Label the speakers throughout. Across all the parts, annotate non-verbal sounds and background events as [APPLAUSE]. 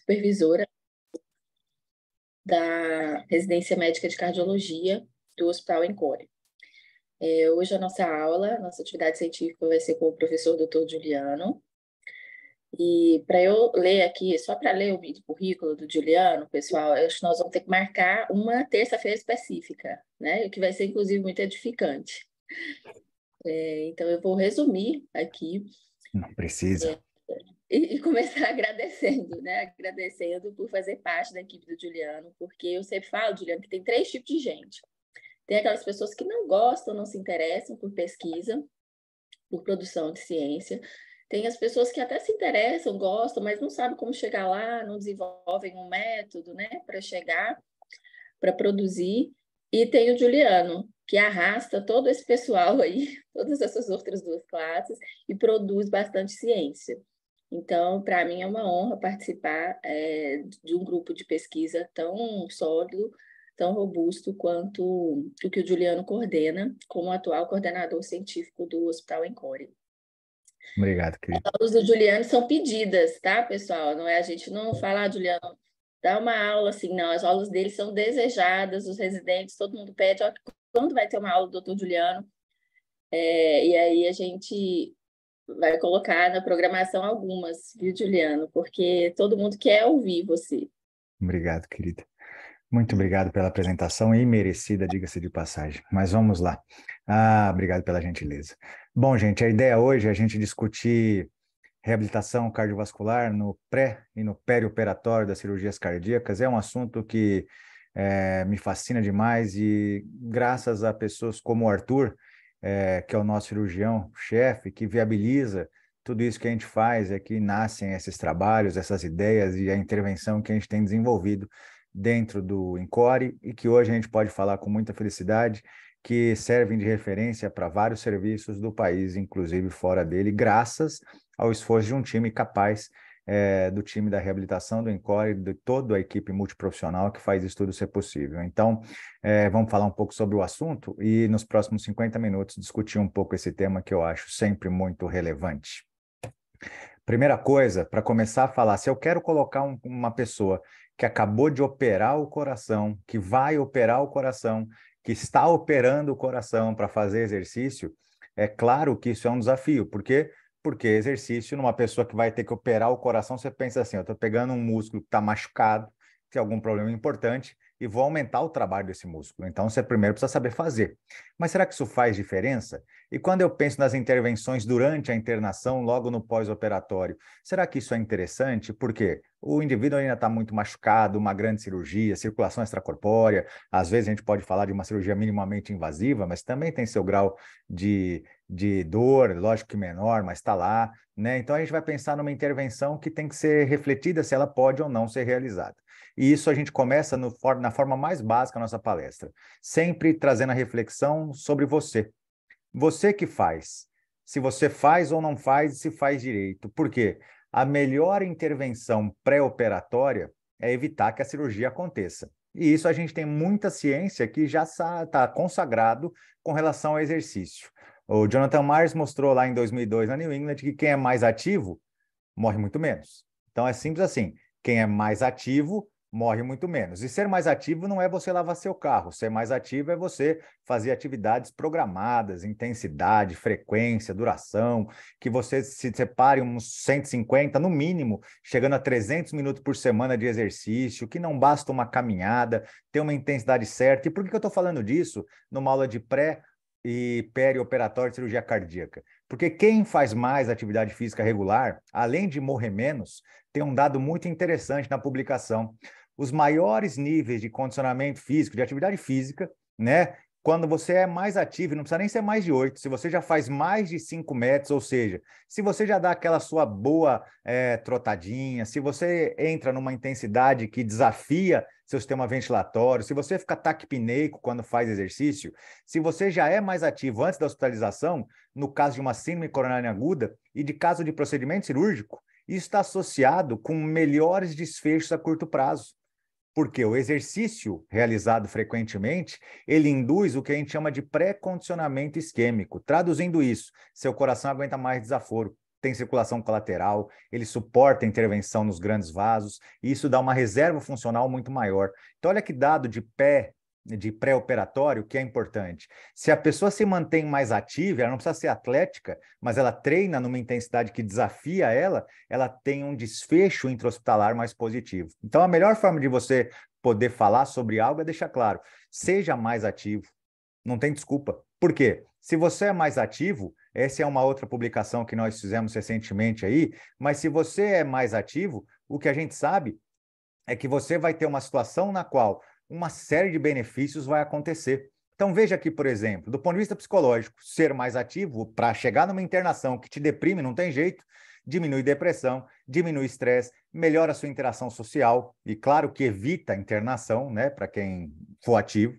Speaker 1: supervisora da residência médica de cardiologia do Hospital Encore. É, hoje a nossa aula, nossa atividade científica vai ser com o professor Dr. Juliano. E para eu ler aqui, só para ler o currículo do Juliano, pessoal, acho que nós vamos ter que marcar uma terça-feira específica, né? O que vai ser, inclusive, muito edificante. É, então, eu vou resumir aqui.
Speaker 2: Não precisa.
Speaker 1: É, e, e começar [LAUGHS] agradecendo, né? Agradecendo por fazer parte da equipe do Juliano, porque eu sempre falo, Juliano, que tem três tipos de gente. Tem aquelas pessoas que não gostam, não se interessam por pesquisa, por produção de ciência. Tem as pessoas que até se interessam, gostam, mas não sabem como chegar lá, não desenvolvem um método, né, para chegar, para produzir. E tem o Juliano, que arrasta todo esse pessoal aí, [LAUGHS] todas essas outras duas classes, e produz bastante ciência. Então, para mim é uma honra participar é, de um grupo de pesquisa tão sólido, tão robusto quanto o que o Juliano coordena, como atual coordenador científico do Hospital Encore.
Speaker 2: Obrigado, querido.
Speaker 1: As aulas do Juliano são pedidas, tá, pessoal? Não é a gente não fala, Juliano, dá uma aula assim, não. As aulas dele são desejadas, os residentes, todo mundo pede, ó, quando vai ter uma aula do doutor Juliano? É, e aí a gente vai colocar na programação algumas, viu, Juliano? Porque todo mundo quer ouvir você.
Speaker 2: Obrigado, querida. Muito obrigado pela apresentação e merecida, diga-se de passagem. Mas vamos lá. Ah, obrigado pela gentileza. Bom, gente, a ideia hoje é a gente discutir reabilitação cardiovascular no pré e no perioperatório das cirurgias cardíacas. É um assunto que é, me fascina demais e graças a pessoas como o Arthur, é, que é o nosso cirurgião-chefe, que viabiliza tudo isso que a gente faz, é que nascem esses trabalhos, essas ideias e a intervenção que a gente tem desenvolvido dentro do Encore e que hoje a gente pode falar com muita felicidade que servem de referência para vários serviços do país, inclusive fora dele, graças ao esforço de um time capaz é, do time da reabilitação, do Encore, de toda a equipe multiprofissional que faz isso tudo ser possível. Então, é, vamos falar um pouco sobre o assunto e nos próximos 50 minutos discutir um pouco esse tema que eu acho sempre muito relevante. Primeira coisa, para começar a falar, se eu quero colocar um, uma pessoa que acabou de operar o coração, que vai operar o coração, que está operando o coração para fazer exercício, é claro que isso é um desafio, porque porque exercício, numa pessoa que vai ter que operar o coração, você pensa assim: eu estou pegando um músculo que está machucado, que tem algum problema importante, e vou aumentar o trabalho desse músculo. Então, você primeiro precisa saber fazer. Mas será que isso faz diferença? E quando eu penso nas intervenções durante a internação, logo no pós-operatório, será que isso é interessante? Porque o indivíduo ainda está muito machucado, uma grande cirurgia, circulação extracorpórea, às vezes a gente pode falar de uma cirurgia minimamente invasiva, mas também tem seu grau de de dor, lógico que menor, mas está lá, né? Então a gente vai pensar numa intervenção que tem que ser refletida se ela pode ou não ser realizada. E isso a gente começa no, na forma mais básica da nossa palestra, sempre trazendo a reflexão sobre você. Você que faz, se você faz ou não faz, se faz direito. Por quê? A melhor intervenção pré-operatória é evitar que a cirurgia aconteça. E isso a gente tem muita ciência que já está consagrado com relação ao exercício. O Jonathan Myers mostrou lá em 2002 na New England que quem é mais ativo morre muito menos. Então é simples assim: quem é mais ativo morre muito menos. E ser mais ativo não é você lavar seu carro, ser mais ativo é você fazer atividades programadas, intensidade, frequência, duração, que você se separe uns 150, no mínimo, chegando a 300 minutos por semana de exercício, que não basta uma caminhada, ter uma intensidade certa. E por que eu estou falando disso numa aula de pré e perioperatório de cirurgia cardíaca. Porque quem faz mais atividade física regular, além de morrer menos, tem um dado muito interessante na publicação. Os maiores níveis de condicionamento físico, de atividade física, né, quando você é mais ativo, não precisa nem ser mais de oito, se você já faz mais de cinco metros, ou seja, se você já dá aquela sua boa é, trotadinha, se você entra numa intensidade que desafia seu sistema ventilatório, se você fica taquipneico quando faz exercício, se você já é mais ativo antes da hospitalização, no caso de uma síndrome coronária aguda e de caso de procedimento cirúrgico, isso está associado com melhores desfechos a curto prazo. Porque o exercício realizado frequentemente, ele induz o que a gente chama de pré-condicionamento isquêmico. Traduzindo isso, seu coração aguenta mais desaforo, tem circulação colateral, ele suporta intervenção nos grandes vasos, e isso dá uma reserva funcional muito maior. Então, olha que dado de pé de pré-operatório que é importante. Se a pessoa se mantém mais ativa, ela não precisa ser atlética, mas ela treina numa intensidade que desafia ela, ela tem um desfecho intra-hospitalar mais positivo. Então, a melhor forma de você poder falar sobre algo é deixar claro: seja mais ativo. Não tem desculpa. Por quê? Se você é mais ativo, essa é uma outra publicação que nós fizemos recentemente aí, mas se você é mais ativo, o que a gente sabe é que você vai ter uma situação na qual uma série de benefícios vai acontecer. Então, veja aqui, por exemplo, do ponto de vista psicológico, ser mais ativo para chegar numa internação que te deprime, não tem jeito, diminui depressão, diminui estresse, melhora a sua interação social e, claro, que evita a internação, né, para quem for ativo.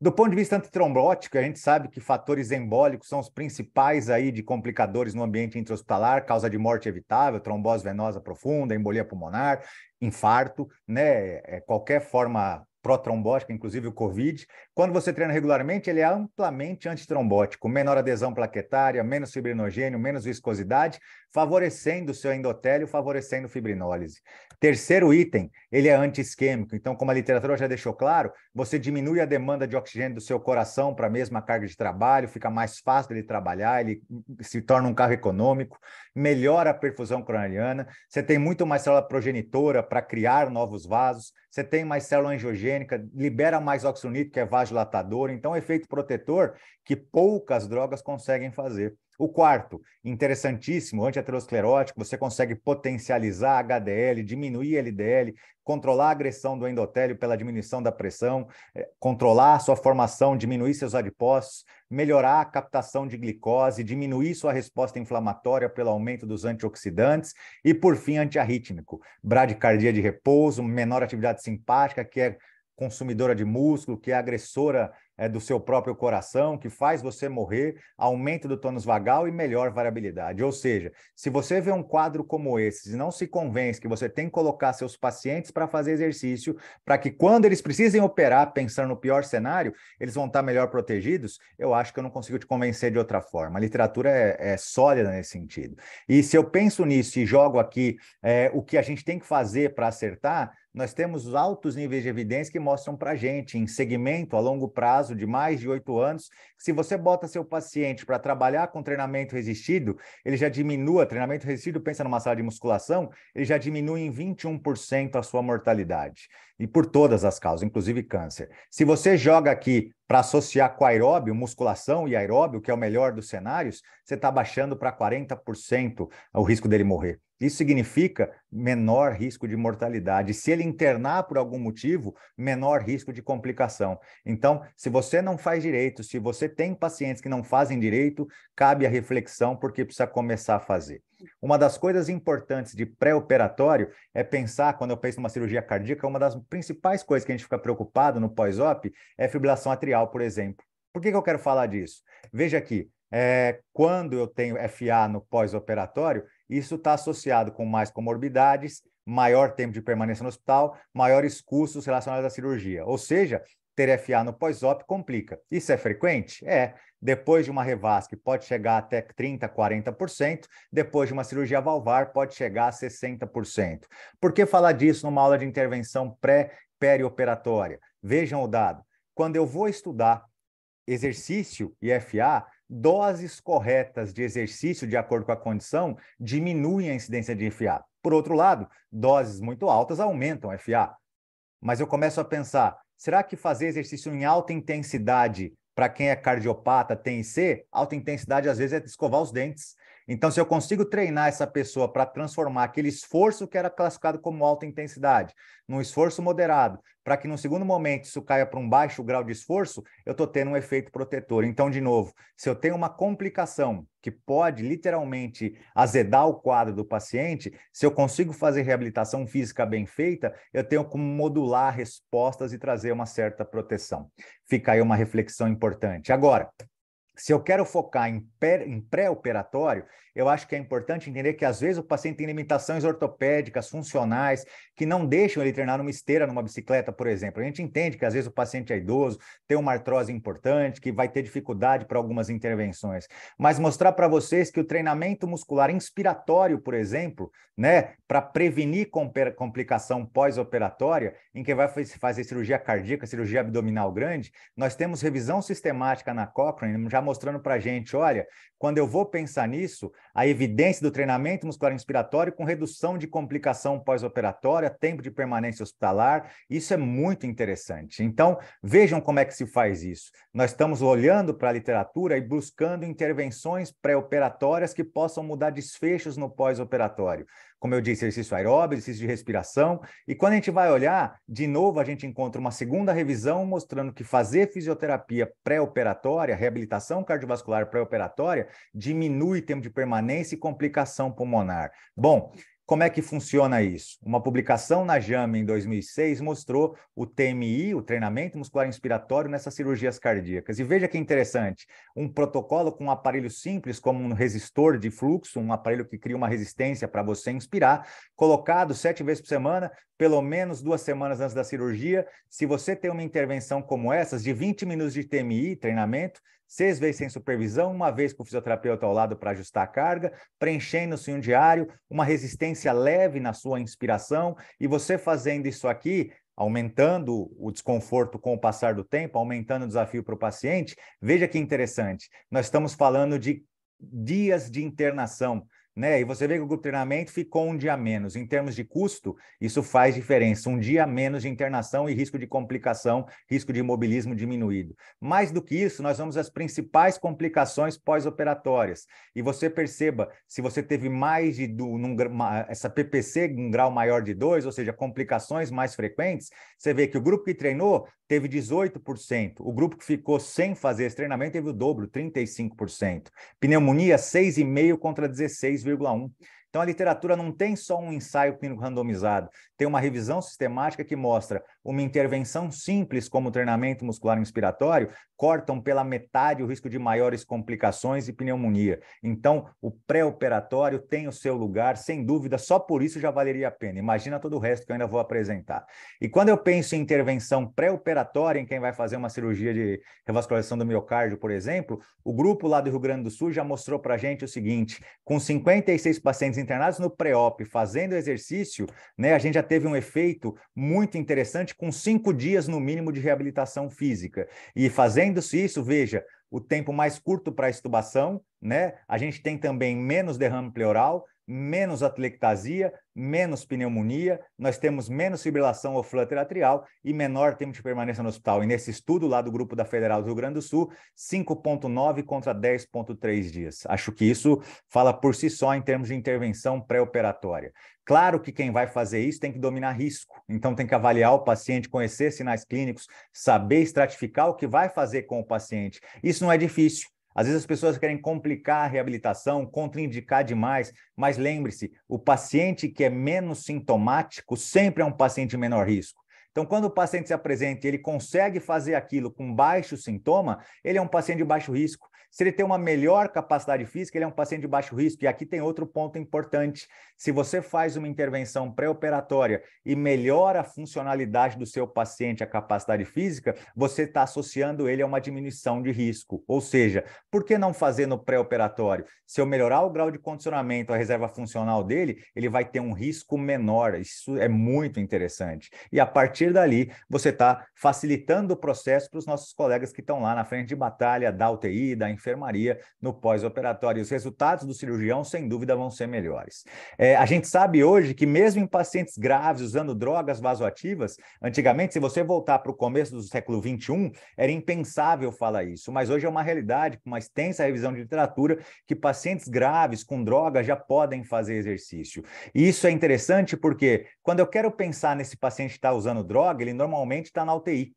Speaker 2: Do ponto de vista antitrombótico, a gente sabe que fatores embólicos são os principais aí de complicadores no ambiente intrahospitalar, causa de morte evitável, trombose venosa profunda, embolia pulmonar, infarto, né? É, qualquer forma protrombótica, trombótica inclusive o COVID. Quando você treina regularmente, ele é amplamente antitrombótico, menor adesão plaquetária, menos fibrinogênio, menos viscosidade, favorecendo o seu endotélio, favorecendo fibrinólise. Terceiro item, ele é antiisquêmico. Então, como a literatura já deixou claro, você diminui a demanda de oxigênio do seu coração para a mesma carga de trabalho, fica mais fácil dele trabalhar, ele se torna um carro econômico, melhora a perfusão coronariana, você tem muito mais célula progenitora para criar novos vasos, você tem mais célula angiogênica, libera mais oxonito, que é vasodilatador, então é efeito protetor que poucas drogas conseguem fazer. O quarto, interessantíssimo, antiaterosclerótico, você consegue potencializar HDL, diminuir LDL, controlar a agressão do endotélio pela diminuição da pressão, eh, controlar a sua formação, diminuir seus adipócitos, melhorar a captação de glicose, diminuir sua resposta inflamatória pelo aumento dos antioxidantes e, por fim, antiarrítmico, bradicardia de repouso, menor atividade simpática, que é consumidora de músculo, que é agressora é, do seu próprio coração, que faz você morrer, aumento do tônus vagal e melhor variabilidade. Ou seja, se você vê um quadro como esse e não se convence que você tem que colocar seus pacientes para fazer exercício, para que quando eles precisem operar, pensando no pior cenário, eles vão estar melhor protegidos, eu acho que eu não consigo te convencer de outra forma. A literatura é, é sólida nesse sentido. E se eu penso nisso e jogo aqui é, o que a gente tem que fazer para acertar, nós temos altos níveis de evidência que mostram para a gente, em segmento a longo prazo, prazo de mais de oito anos. Se você bota seu paciente para trabalhar com treinamento resistido, ele já diminua, treinamento resistido, pensa numa sala de musculação, ele já diminui em 21% a sua mortalidade. E por todas as causas, inclusive câncer. Se você joga aqui para associar com aeróbio, musculação e aeróbio, que é o melhor dos cenários, você está baixando para 40% o risco dele morrer. Isso significa menor risco de mortalidade. Se ele internar por algum motivo, menor risco de complicação. Então, se você não faz direito, se você tem pacientes que não fazem direito, cabe a reflexão porque precisa começar a fazer. Uma das coisas importantes de pré-operatório é pensar, quando eu penso numa cirurgia cardíaca, uma das principais coisas que a gente fica preocupado no pós-op é fibrilação atrial, por exemplo. Por que, que eu quero falar disso? Veja aqui, é, quando eu tenho FA no pós-operatório, isso está associado com mais comorbidades, maior tempo de permanência no hospital, maiores custos relacionados à cirurgia. Ou seja, ter FA no pós-op complica. Isso é frequente? É. Depois de uma revasque pode chegar até 30%, 40%. Depois de uma cirurgia valvar pode chegar a 60%. Por que falar disso numa aula de intervenção pré-perioperatória? Vejam o dado. Quando eu vou estudar exercício e FA, doses corretas de exercício, de acordo com a condição, diminuem a incidência de FA. Por outro lado, doses muito altas aumentam FA. Mas eu começo a pensar, Será que fazer exercício em alta intensidade, para quem é cardiopata, tem IC, alta intensidade às vezes é escovar os dentes. Então, se eu consigo treinar essa pessoa para transformar aquele esforço que era classificado como alta intensidade num esforço moderado, para que no segundo momento isso caia para um baixo grau de esforço, eu estou tendo um efeito protetor. Então, de novo, se eu tenho uma complicação que pode literalmente azedar o quadro do paciente, se eu consigo fazer reabilitação física bem feita, eu tenho como modular respostas e trazer uma certa proteção. Fica aí uma reflexão importante. Agora, se eu quero focar em pré-operatório, eu acho que é importante entender que às vezes o paciente tem limitações ortopédicas, funcionais, que não deixam ele treinar numa esteira, numa bicicleta, por exemplo. A gente entende que às vezes o paciente é idoso, tem uma artrose importante, que vai ter dificuldade para algumas intervenções. Mas mostrar para vocês que o treinamento muscular inspiratório, por exemplo, né, para prevenir complicação pós-operatória, em quem vai fazer cirurgia cardíaca, cirurgia abdominal grande, nós temos revisão sistemática na Cochrane, já mostrando para a gente, olha, quando eu vou pensar nisso, a evidência do treinamento muscular inspiratório com redução de complicação pós-operatória, tempo de permanência hospitalar, isso é muito interessante. Então, vejam como é que se faz isso. Nós estamos olhando para a literatura e buscando intervenções pré-operatórias que possam mudar desfechos no pós-operatório como eu disse, exercício aeróbico, exercício de respiração. E quando a gente vai olhar, de novo, a gente encontra uma segunda revisão mostrando que fazer fisioterapia pré-operatória, reabilitação cardiovascular pré-operatória, diminui tempo de permanência e complicação pulmonar. Bom, como é que funciona isso? Uma publicação na JAMA em 2006 mostrou o TMI, o treinamento muscular inspiratório nessas cirurgias cardíacas. E veja que interessante, um protocolo com um aparelho simples como um resistor de fluxo, um aparelho que cria uma resistência para você inspirar, colocado sete vezes por semana, pelo menos duas semanas antes da cirurgia. Se você tem uma intervenção como essas de 20 minutos de TMI, treinamento, seis vezes sem supervisão, uma vez com o fisioterapeuta ao lado para ajustar a carga, preenchendo-se assim um diário, uma resistência leve na sua inspiração, e você fazendo isso aqui, aumentando o desconforto com o passar do tempo, aumentando o desafio para o paciente. Veja que interessante, nós estamos falando de dias de internação né? E você vê que o grupo de treinamento ficou um dia menos. Em termos de custo, isso faz diferença. Um dia menos de internação e risco de complicação, risco de imobilismo diminuído. Mais do que isso, nós vamos às principais complicações pós-operatórias. E você perceba, se você teve mais de do, num, uma, essa PPC um grau maior de dois, ou seja, complicações mais frequentes, você vê que o grupo que treinou teve 18%. O grupo que ficou sem fazer esse treinamento teve o dobro, 35%. Pneumonia, 6,5% contra 16,1%. Então, a literatura não tem só um ensaio clínico randomizado, tem uma revisão sistemática que mostra uma intervenção simples como treinamento muscular inspiratório cortam pela metade o risco de maiores complicações e pneumonia. Então, o pré-operatório tem o seu lugar, sem dúvida, só por isso já valeria a pena. Imagina todo o resto que eu ainda vou apresentar. E quando eu penso em intervenção pré-operatória em quem vai fazer uma cirurgia de revascularização do miocárdio, por exemplo, o grupo lá do Rio Grande do Sul já mostrou para gente o seguinte, com 56 pacientes internados no pré-op fazendo exercício, né, a gente já teve um efeito muito interessante com cinco dias no mínimo de reabilitação física. E fazendo-se isso, veja, o tempo mais curto para a estubação, né? A gente tem também menos derrame pleural, menos atelectasia, menos pneumonia, nós temos menos fibrilação ou flutter atrial e menor tempo de permanência no hospital. E nesse estudo lá do grupo da Federal do Rio Grande do Sul, 5.9 contra 10.3 dias. Acho que isso fala por si só em termos de intervenção pré-operatória. Claro que quem vai fazer isso tem que dominar risco, então tem que avaliar o paciente, conhecer sinais clínicos, saber estratificar o que vai fazer com o paciente. Isso não é difícil. Às vezes as pessoas querem complicar a reabilitação, contraindicar demais, mas lembre-se, o paciente que é menos sintomático sempre é um paciente de menor risco. Então, quando o paciente se apresenta e ele consegue fazer aquilo com baixo sintoma, ele é um paciente de baixo risco. Se ele tem uma melhor capacidade física, ele é um paciente de baixo risco. E aqui tem outro ponto importante. Se você faz uma intervenção pré-operatória e melhora a funcionalidade do seu paciente, a capacidade física, você está associando ele a uma diminuição de risco. Ou seja, por que não fazer no pré-operatório? Se eu melhorar o grau de condicionamento, a reserva funcional dele, ele vai ter um risco menor. Isso é muito interessante. E a partir dali, você está facilitando o processo para os nossos colegas que estão lá na frente de batalha, da UTI, da enfermaria no pós-operatório. Os resultados do cirurgião, sem dúvida, vão ser melhores. É, a gente sabe hoje que, mesmo em pacientes graves usando drogas vasoativas, antigamente, se você voltar para o começo do século XXI, era impensável falar isso, mas hoje é uma realidade, com uma extensa revisão de literatura, que pacientes graves com drogas já podem fazer exercício. E isso é interessante porque, quando eu quero pensar nesse paciente que está usando droga, ele normalmente está na UTI.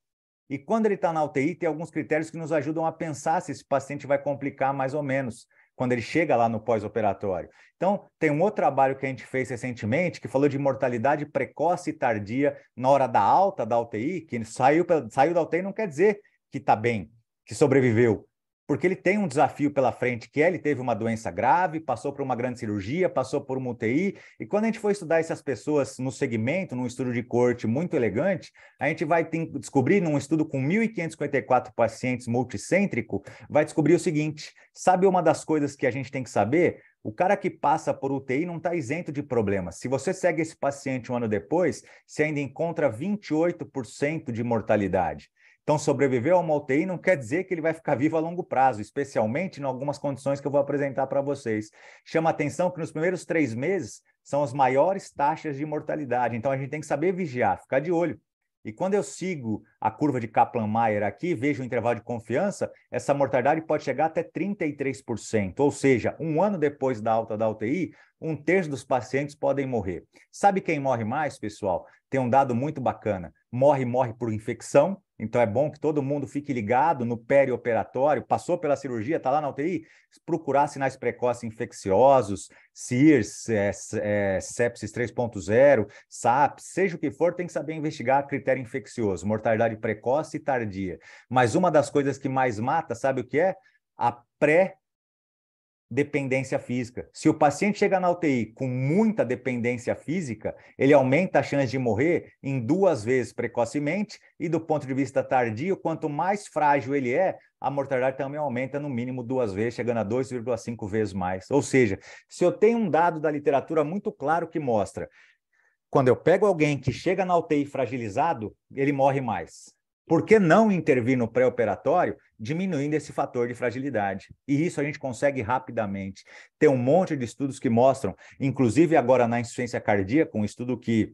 Speaker 2: E quando ele está na UTI, tem alguns critérios que nos ajudam a pensar se esse paciente vai complicar mais ou menos quando ele chega lá no pós-operatório. Então, tem um outro trabalho que a gente fez recentemente que falou de mortalidade precoce e tardia na hora da alta da UTI, que saiu, saiu da UTI não quer dizer que está bem, que sobreviveu porque ele tem um desafio pela frente, que é ele teve uma doença grave, passou por uma grande cirurgia, passou por uma UTI, e quando a gente for estudar essas pessoas no segmento, num estudo de corte muito elegante, a gente vai ter, descobrir, num estudo com 1.554 pacientes multicêntrico, vai descobrir o seguinte, sabe uma das coisas que a gente tem que saber? O cara que passa por UTI não está isento de problemas. Se você segue esse paciente um ano depois, você ainda encontra 28% de mortalidade. Então, sobreviver a uma UTI não quer dizer que ele vai ficar vivo a longo prazo, especialmente em algumas condições que eu vou apresentar para vocês. Chama atenção que nos primeiros três meses são as maiores taxas de mortalidade. Então, a gente tem que saber vigiar, ficar de olho. E quando eu sigo a curva de Kaplan-Meier aqui, vejo o intervalo de confiança, essa mortalidade pode chegar até 33%, ou seja, um ano depois da alta da UTI, um terço dos pacientes podem morrer. Sabe quem morre mais, pessoal? Tem um dado muito bacana: morre, morre por infecção, então é bom que todo mundo fique ligado no perioperatório, passou pela cirurgia, está lá na UTI, procurar sinais precoces infecciosos, CIRS, é, é, sepsis 3.0, SAP, seja o que for, tem que saber investigar critério infeccioso, mortalidade precoce e tardia. Mas uma das coisas que mais mata, sabe o que é? A pré dependência física. Se o paciente chega na UTI com muita dependência física, ele aumenta a chance de morrer em duas vezes precocemente e do ponto de vista tardio, quanto mais frágil ele é, a mortalidade também aumenta no mínimo duas vezes, chegando a 2,5 vezes mais. Ou seja, se eu tenho um dado da literatura muito claro que mostra, quando eu pego alguém que chega na UTI fragilizado, ele morre mais. Por que não intervir no pré-operatório, diminuindo esse fator de fragilidade? E isso a gente consegue rapidamente. Tem um monte de estudos que mostram, inclusive agora na insuficiência cardíaca, um estudo que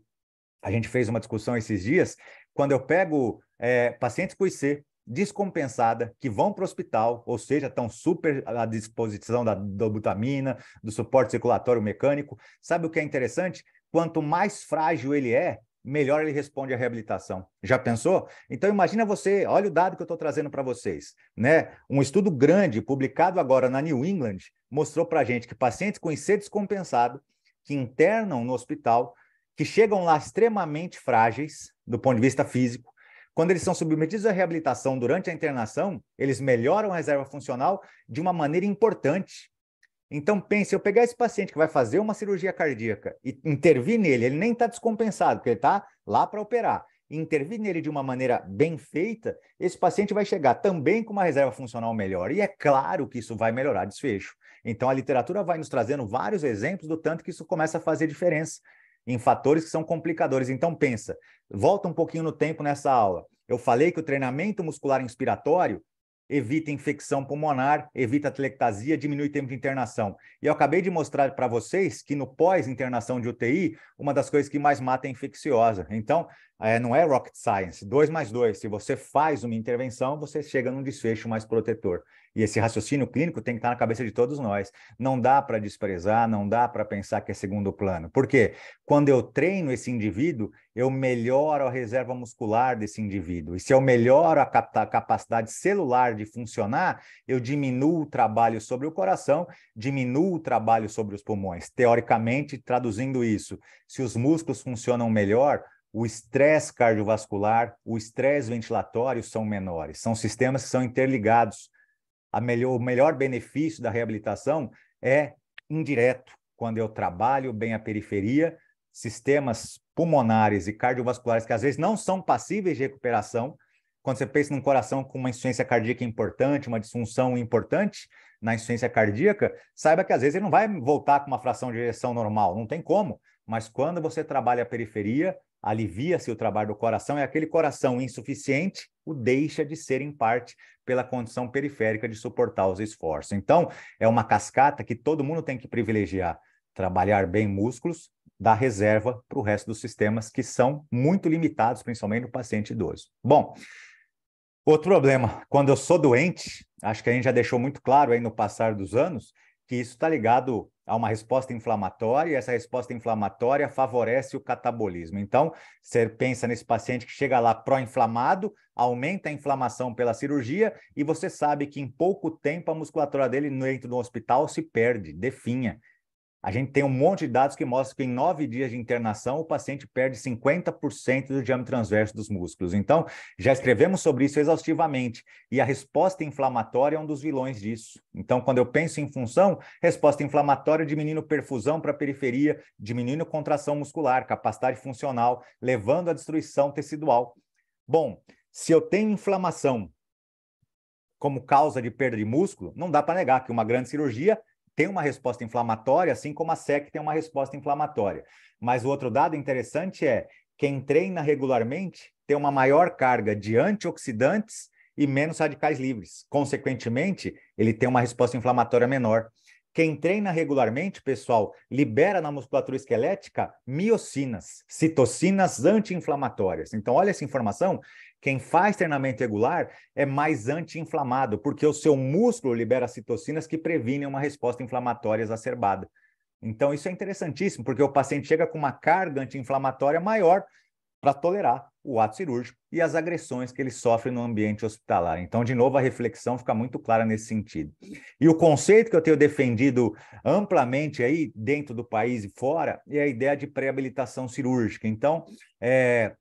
Speaker 2: a gente fez uma discussão esses dias, quando eu pego é, pacientes com IC descompensada, que vão para o hospital, ou seja, estão super à disposição da dobutamina, do suporte circulatório mecânico. Sabe o que é interessante? Quanto mais frágil ele é, melhor ele responde à reabilitação. Já pensou? Então imagina você, olha o dado que eu estou trazendo para vocês, né? Um estudo grande publicado agora na New England mostrou para gente que pacientes com IC descompensado que internam no hospital, que chegam lá extremamente frágeis do ponto de vista físico, quando eles são submetidos à reabilitação durante a internação, eles melhoram a reserva funcional de uma maneira importante. Então pense, eu pegar esse paciente que vai fazer uma cirurgia cardíaca e intervir nele, ele nem está descompensado, porque ele está lá para operar. E intervir nele de uma maneira bem feita, esse paciente vai chegar também com uma reserva funcional melhor. E é claro que isso vai melhorar desfecho. Então a literatura vai nos trazendo vários exemplos do tanto que isso começa a fazer diferença em fatores que são complicadores. Então pensa, volta um pouquinho no tempo nessa aula. Eu falei que o treinamento muscular inspiratório evita infecção pulmonar, evita atelectasia, diminui o tempo de internação. E eu acabei de mostrar para vocês que no pós-internação de UTI, uma das coisas que mais mata é infecciosa. Então, é, não é rocket science. Dois mais dois. Se você faz uma intervenção, você chega num desfecho mais protetor. E esse raciocínio clínico tem que estar na cabeça de todos nós. Não dá para desprezar, não dá para pensar que é segundo plano. Porque quando eu treino esse indivíduo, eu melhoro a reserva muscular desse indivíduo. E se eu melhoro a capacidade celular de funcionar, eu diminuo o trabalho sobre o coração, diminuo o trabalho sobre os pulmões. Teoricamente, traduzindo isso, se os músculos funcionam melhor, o estresse cardiovascular, o estresse ventilatório são menores. São sistemas que são interligados. Melhor, o melhor benefício da reabilitação é indireto. Quando eu trabalho bem a periferia, sistemas pulmonares e cardiovasculares que às vezes não são passíveis de recuperação, quando você pensa num coração com uma insuficiência cardíaca importante, uma disfunção importante na insuficiência cardíaca, saiba que às vezes ele não vai voltar com uma fração de ejeção normal, não tem como. Mas quando você trabalha a periferia, alivia-se o trabalho do coração, e é aquele coração insuficiente o deixa de ser em parte pela condição periférica de suportar os esforços. Então, é uma cascata que todo mundo tem que privilegiar. Trabalhar bem músculos, dar reserva para o resto dos sistemas que são muito limitados, principalmente no paciente idoso. Bom, outro problema, quando eu sou doente, acho que a gente já deixou muito claro aí no passar dos anos, que isso está ligado a uma resposta inflamatória, e essa resposta inflamatória favorece o catabolismo. Então, você pensa nesse paciente que chega lá pró-inflamado, aumenta a inflamação pela cirurgia, e você sabe que em pouco tempo a musculatura dele dentro do hospital se perde, definha. A gente tem um monte de dados que mostram que em nove dias de internação o paciente perde 50% do diâmetro transverso dos músculos. Então, já escrevemos sobre isso exaustivamente. E a resposta inflamatória é um dos vilões disso. Então, quando eu penso em função, resposta inflamatória diminuindo perfusão para a periferia, diminuindo contração muscular, capacidade funcional, levando à destruição tecidual. Bom, se eu tenho inflamação como causa de perda de músculo, não dá para negar que uma grande cirurgia tem uma resposta inflamatória, assim como a SEC tem uma resposta inflamatória. Mas o outro dado interessante é quem treina regularmente tem uma maior carga de antioxidantes e menos radicais livres. Consequentemente, ele tem uma resposta inflamatória menor. Quem treina regularmente, pessoal, libera na musculatura esquelética miocinas, citocinas anti-inflamatórias. Então, olha essa informação quem faz treinamento regular é mais anti-inflamado, porque o seu músculo libera citocinas que previnem uma resposta inflamatória exacerbada. Então, isso é interessantíssimo, porque o paciente chega com uma carga anti-inflamatória maior para tolerar o ato cirúrgico e as agressões que ele sofre no ambiente hospitalar. Então, de novo, a reflexão fica muito clara nesse sentido. E o conceito que eu tenho defendido amplamente aí, dentro do país e fora, é a ideia de pré-habilitação cirúrgica. Então, é,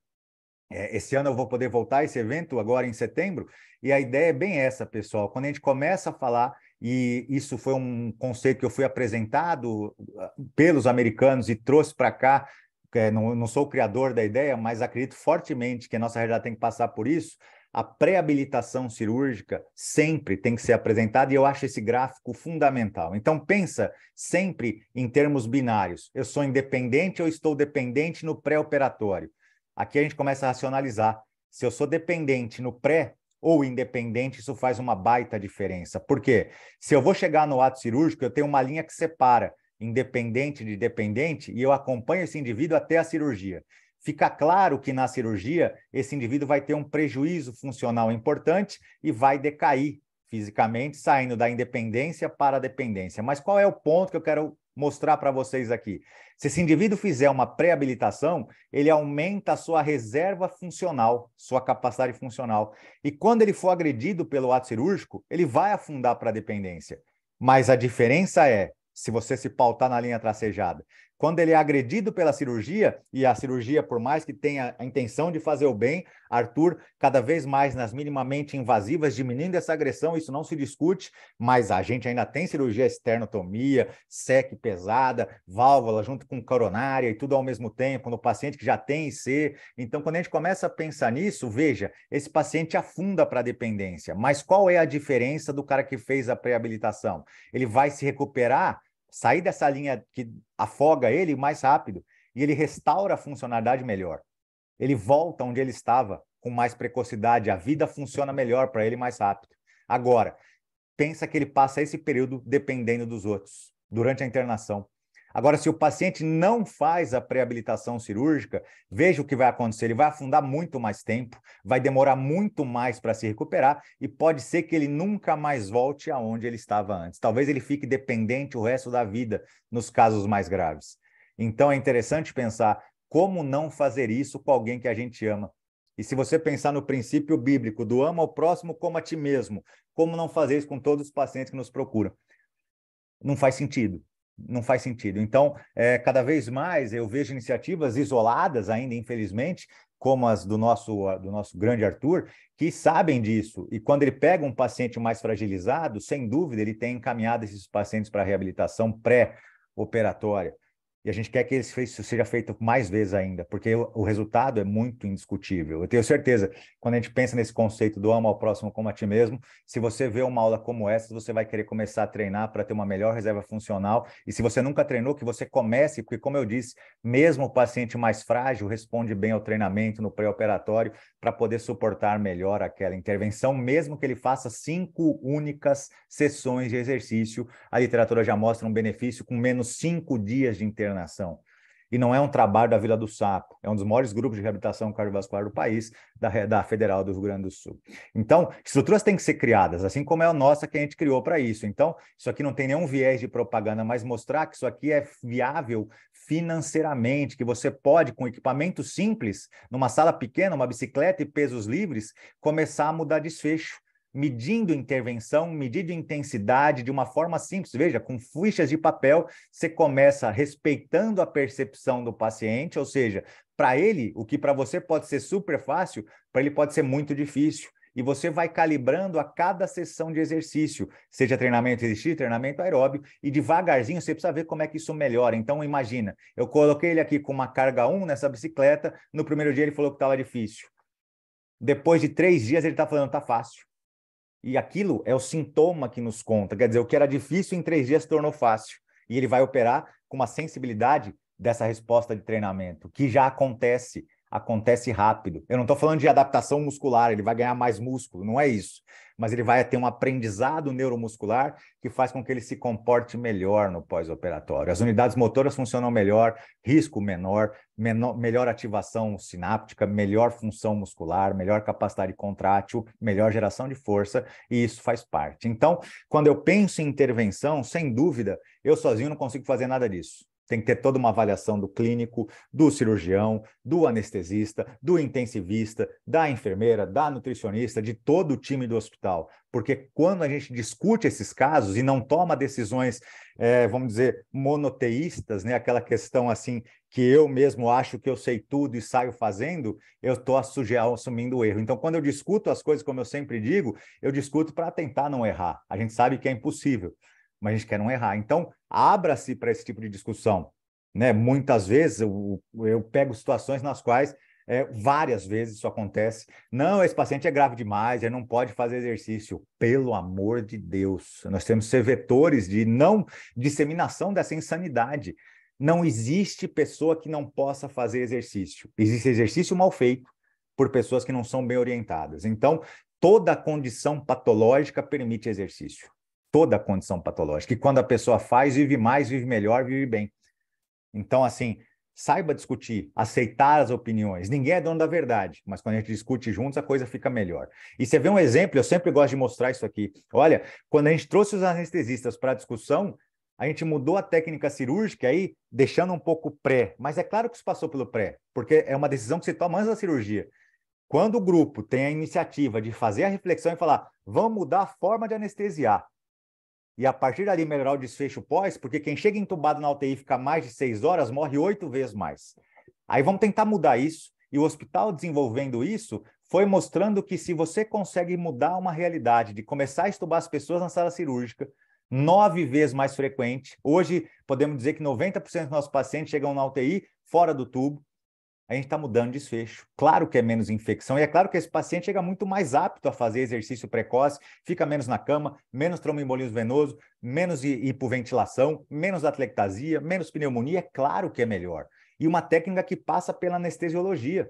Speaker 2: é, esse ano eu vou poder voltar a esse evento agora em setembro. E a ideia é bem essa, pessoal. Quando a gente começa a falar, e isso foi um conceito que eu fui apresentado ah, pelos americanos e trouxe para cá. É, não, não sou o criador da ideia, mas acredito fortemente que a nossa realidade tem que passar por isso. A pré-habilitação cirúrgica sempre tem que ser apresentada e eu acho esse gráfico fundamental. Então pensa sempre em termos binários. Eu sou independente ou estou dependente no pré-operatório? Aqui a gente começa a racionalizar. Se eu sou dependente no pré ou independente, isso faz uma baita diferença. Por quê? Se eu vou chegar no ato cirúrgico, eu tenho uma linha que separa independente de dependente e eu acompanho esse indivíduo até a cirurgia. Fica claro que na cirurgia esse indivíduo vai ter um prejuízo funcional importante e vai decair fisicamente, saindo da independência para a dependência. Mas qual é o ponto que eu quero mostrar para vocês aqui. Se esse indivíduo fizer uma pré-habilitação, ele aumenta a sua reserva funcional, sua capacidade funcional. E quando ele for agredido pelo ato cirúrgico, ele vai afundar para a dependência. Mas a diferença é, se você se pautar na linha tracejada, quando ele é agredido pela cirurgia, e a cirurgia, por mais que tenha a intenção de fazer o bem, Arthur, cada vez mais nas minimamente invasivas, diminuindo essa agressão, isso não se discute, mas a gente ainda tem cirurgia esternotomia, SEC pesada, válvula junto com coronária e tudo ao mesmo tempo, no paciente que já tem IC. Então, quando a gente começa a pensar nisso, veja, esse paciente afunda para a dependência, mas qual é a diferença do cara que fez a pré-habilitação? Ele vai se recuperar sair dessa linha que afoga ele mais rápido e ele restaura a funcionalidade melhor. Ele volta onde ele estava com mais precocidade, a vida funciona melhor para ele mais rápido. Agora, pensa que ele passa esse período dependendo dos outros durante a internação. Agora, se o paciente não faz a pré-habilitação cirúrgica, veja o que vai acontecer. Ele vai afundar muito mais tempo, vai demorar muito mais para se recuperar e pode ser que ele nunca mais volte aonde ele estava antes. Talvez ele fique dependente o resto da vida nos casos mais graves. Então, é interessante pensar como não fazer isso com alguém que a gente ama. E se você pensar no princípio bíblico do ama ao próximo como a ti mesmo, como não fazer isso com todos os pacientes que nos procuram? Não faz sentido não faz sentido. Então, é, cada vez mais eu vejo iniciativas isoladas ainda, infelizmente, como as do nosso, do nosso grande Arthur, que sabem disso. E quando ele pega um paciente mais fragilizado, sem dúvida, ele tem encaminhado esses pacientes para reabilitação pré-operatória e a gente quer que isso seja feito mais vezes ainda, porque o, resultado é muito indiscutível. Eu tenho certeza, quando a gente pensa nesse conceito do amo ao próximo como a ti mesmo, se você vê uma aula como essa, você vai querer começar a treinar para ter uma melhor reserva funcional. E se você nunca treinou, que você comece, porque, como eu disse, mesmo o paciente mais frágil responde bem ao treinamento no pré-operatório para poder suportar melhor aquela intervenção, mesmo que ele faça cinco únicas sessões de exercício. A literatura já mostra um benefício com menos cinco dias de internação nação. E não é um trabalho da Vila do Sapo, é um dos maiores grupos de reabilitação cardiovascular do país, da, da Federal do Rio Grande do Sul. Então, estruturas têm que ser criadas, assim como é a nossa que a gente criou para isso. Então, isso aqui não tem nenhum viés de propaganda, mas mostrar que isso aqui é viável financeiramente, que você pode, com equipamento simples, numa sala pequena, uma bicicleta e pesos livres, começar a mudar desfecho medindo intervenção, medindo intensidade de uma forma simples. Veja, com fichas de papel, você começa respeitando a percepção do paciente, ou seja, para ele, o que para você pode ser super fácil, para ele pode ser muito difícil e você vai calibrando a cada sessão de exercício, seja treinamento resistido, treinamento aeróbio, e devagarzinho você precisa ver como é que isso melhora. Então, imagina, eu coloquei ele aqui com uma carga 1 nessa bicicleta, no primeiro dia ele falou que estava difícil. Depois de três dias ele está falando, que está fácil. E aquilo é o sintoma que nos conta. Quer dizer, o que era difícil em três dias se tornou fácil. E ele vai operar com uma sensibilidade dessa resposta de treinamento, que já acontece acontece rápido. Eu não estou falando de adaptação muscular, ele vai ganhar mais músculo, não é isso. Mas ele vai ter um aprendizado neuromuscular que faz com que ele se comporte melhor no pós-operatório. As unidades motoras funcionam melhor, risco menor, menor, melhor ativação sináptica, melhor função muscular, melhor capacidade contrátil, melhor geração de força, e isso faz parte. Então, quando eu penso em intervenção, sem dúvida, eu sozinho não consigo fazer nada disso. Tem que ter toda uma avaliação do clínico, do cirurgião, do anestesista, do intensivista, da enfermeira, da nutricionista, de todo o time do hospital. Porque quando a gente discute esses casos e não toma decisões, é, vamos dizer, monoteístas, né? aquela questão assim que eu mesmo acho que eu sei tudo e saio fazendo, eu estou assumindo o erro. Então, quando eu discuto as coisas, como eu sempre digo, eu discuto para tentar não errar. A gente sabe que é impossível mas a gente quer não errar. Então, abra-se para esse tipo de discussão. Né? Muitas vezes eu, eu pego situações nas quais é, várias vezes isso acontece. Não, esse paciente é grave demais, ele não pode fazer exercício. Pelo amor de Deus, nós temos que ser vetores de não disseminação dessa insanidade. Não existe pessoa que não possa fazer exercício. Existe exercício mal feito por pessoas que não são bem orientadas. Então, toda condição patológica permite exercício toda a condição patológica. E quando a pessoa faz, vive mais, vive melhor, vive bem. Então, assim, saiba discutir, aceitar as opiniões. Ninguém é dono da verdade, mas quando a gente discute juntos, a coisa fica melhor. E você vê um exemplo, eu sempre gosto de mostrar isso aqui. Olha, quando a gente trouxe os anestesistas para a discussão, a gente mudou a técnica cirúrgica aí, deixando um pouco pré. Mas é claro que isso passou pelo pré, porque é uma decisão que você toma antes da cirurgia. Quando o grupo tem a iniciativa de fazer a reflexão e falar, vamos mudar a forma de anestesiar, e a partir dali melhorar o desfecho pós, porque quem chega entubado na UTI fica mais de seis horas, morre oito vezes mais. Aí vamos tentar mudar isso, e o hospital desenvolvendo isso foi mostrando que se você consegue mudar uma realidade, de começar a estubar as pessoas na sala cirúrgica, nove vezes mais frequente, hoje podemos dizer que 90% dos nossos pacientes chegam na UTI fora do tubo, a gente está mudando de desfecho. Claro que é menos infecção, e é claro que esse paciente chega muito mais apto a fazer exercício precoce, fica menos na cama, menos tromboembolismo venoso, menos hipoventilação, menos atlectasia, menos pneumonia, é claro que é melhor. E uma técnica que passa pela anestesiologia,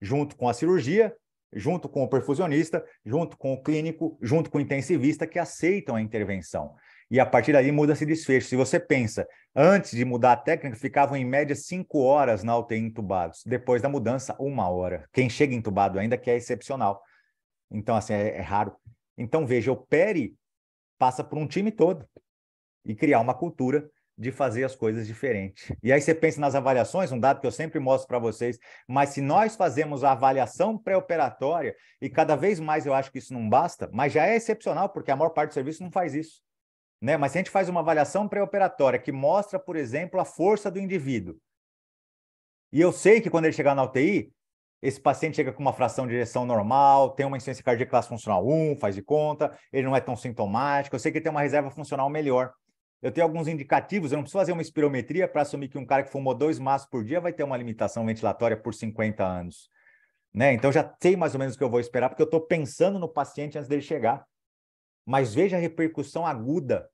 Speaker 2: junto com a cirurgia, junto com o perfusionista, junto com o clínico, junto com o intensivista que aceitam a intervenção e a partir daí muda-se desfecho. Se você pensa, antes de mudar a técnica, ficavam em média cinco horas na UTI entubados. Depois da mudança, uma hora. Quem chega entubado ainda que é excepcional. Então, assim, é, é raro. Então, veja, o peri passa por um time todo e criar uma cultura de fazer as coisas diferente. E aí você pensa nas avaliações, um dado que eu sempre mostro para vocês, mas se nós fazemos a avaliação pré-operatória, e cada vez mais eu acho que isso não basta, mas já é excepcional, porque a maior parte do serviço não faz isso. Né? Mas se a gente faz uma avaliação pré-operatória que mostra, por exemplo, a força do indivíduo, e eu sei que quando ele chegar na UTI, esse paciente chega com uma fração de direção normal, tem uma insuficiência cardíaca classe funcional 1, faz de conta, ele não é tão sintomático, eu sei que ele tem uma reserva funcional melhor. Eu tenho alguns indicativos, eu não preciso fazer uma espirometria para assumir que um cara que fumou dois maços por dia vai ter uma limitação ventilatória por 50 anos. Né? Então já sei mais ou menos o que eu vou esperar, porque eu estou pensando no paciente antes dele chegar mas veja a repercussão aguda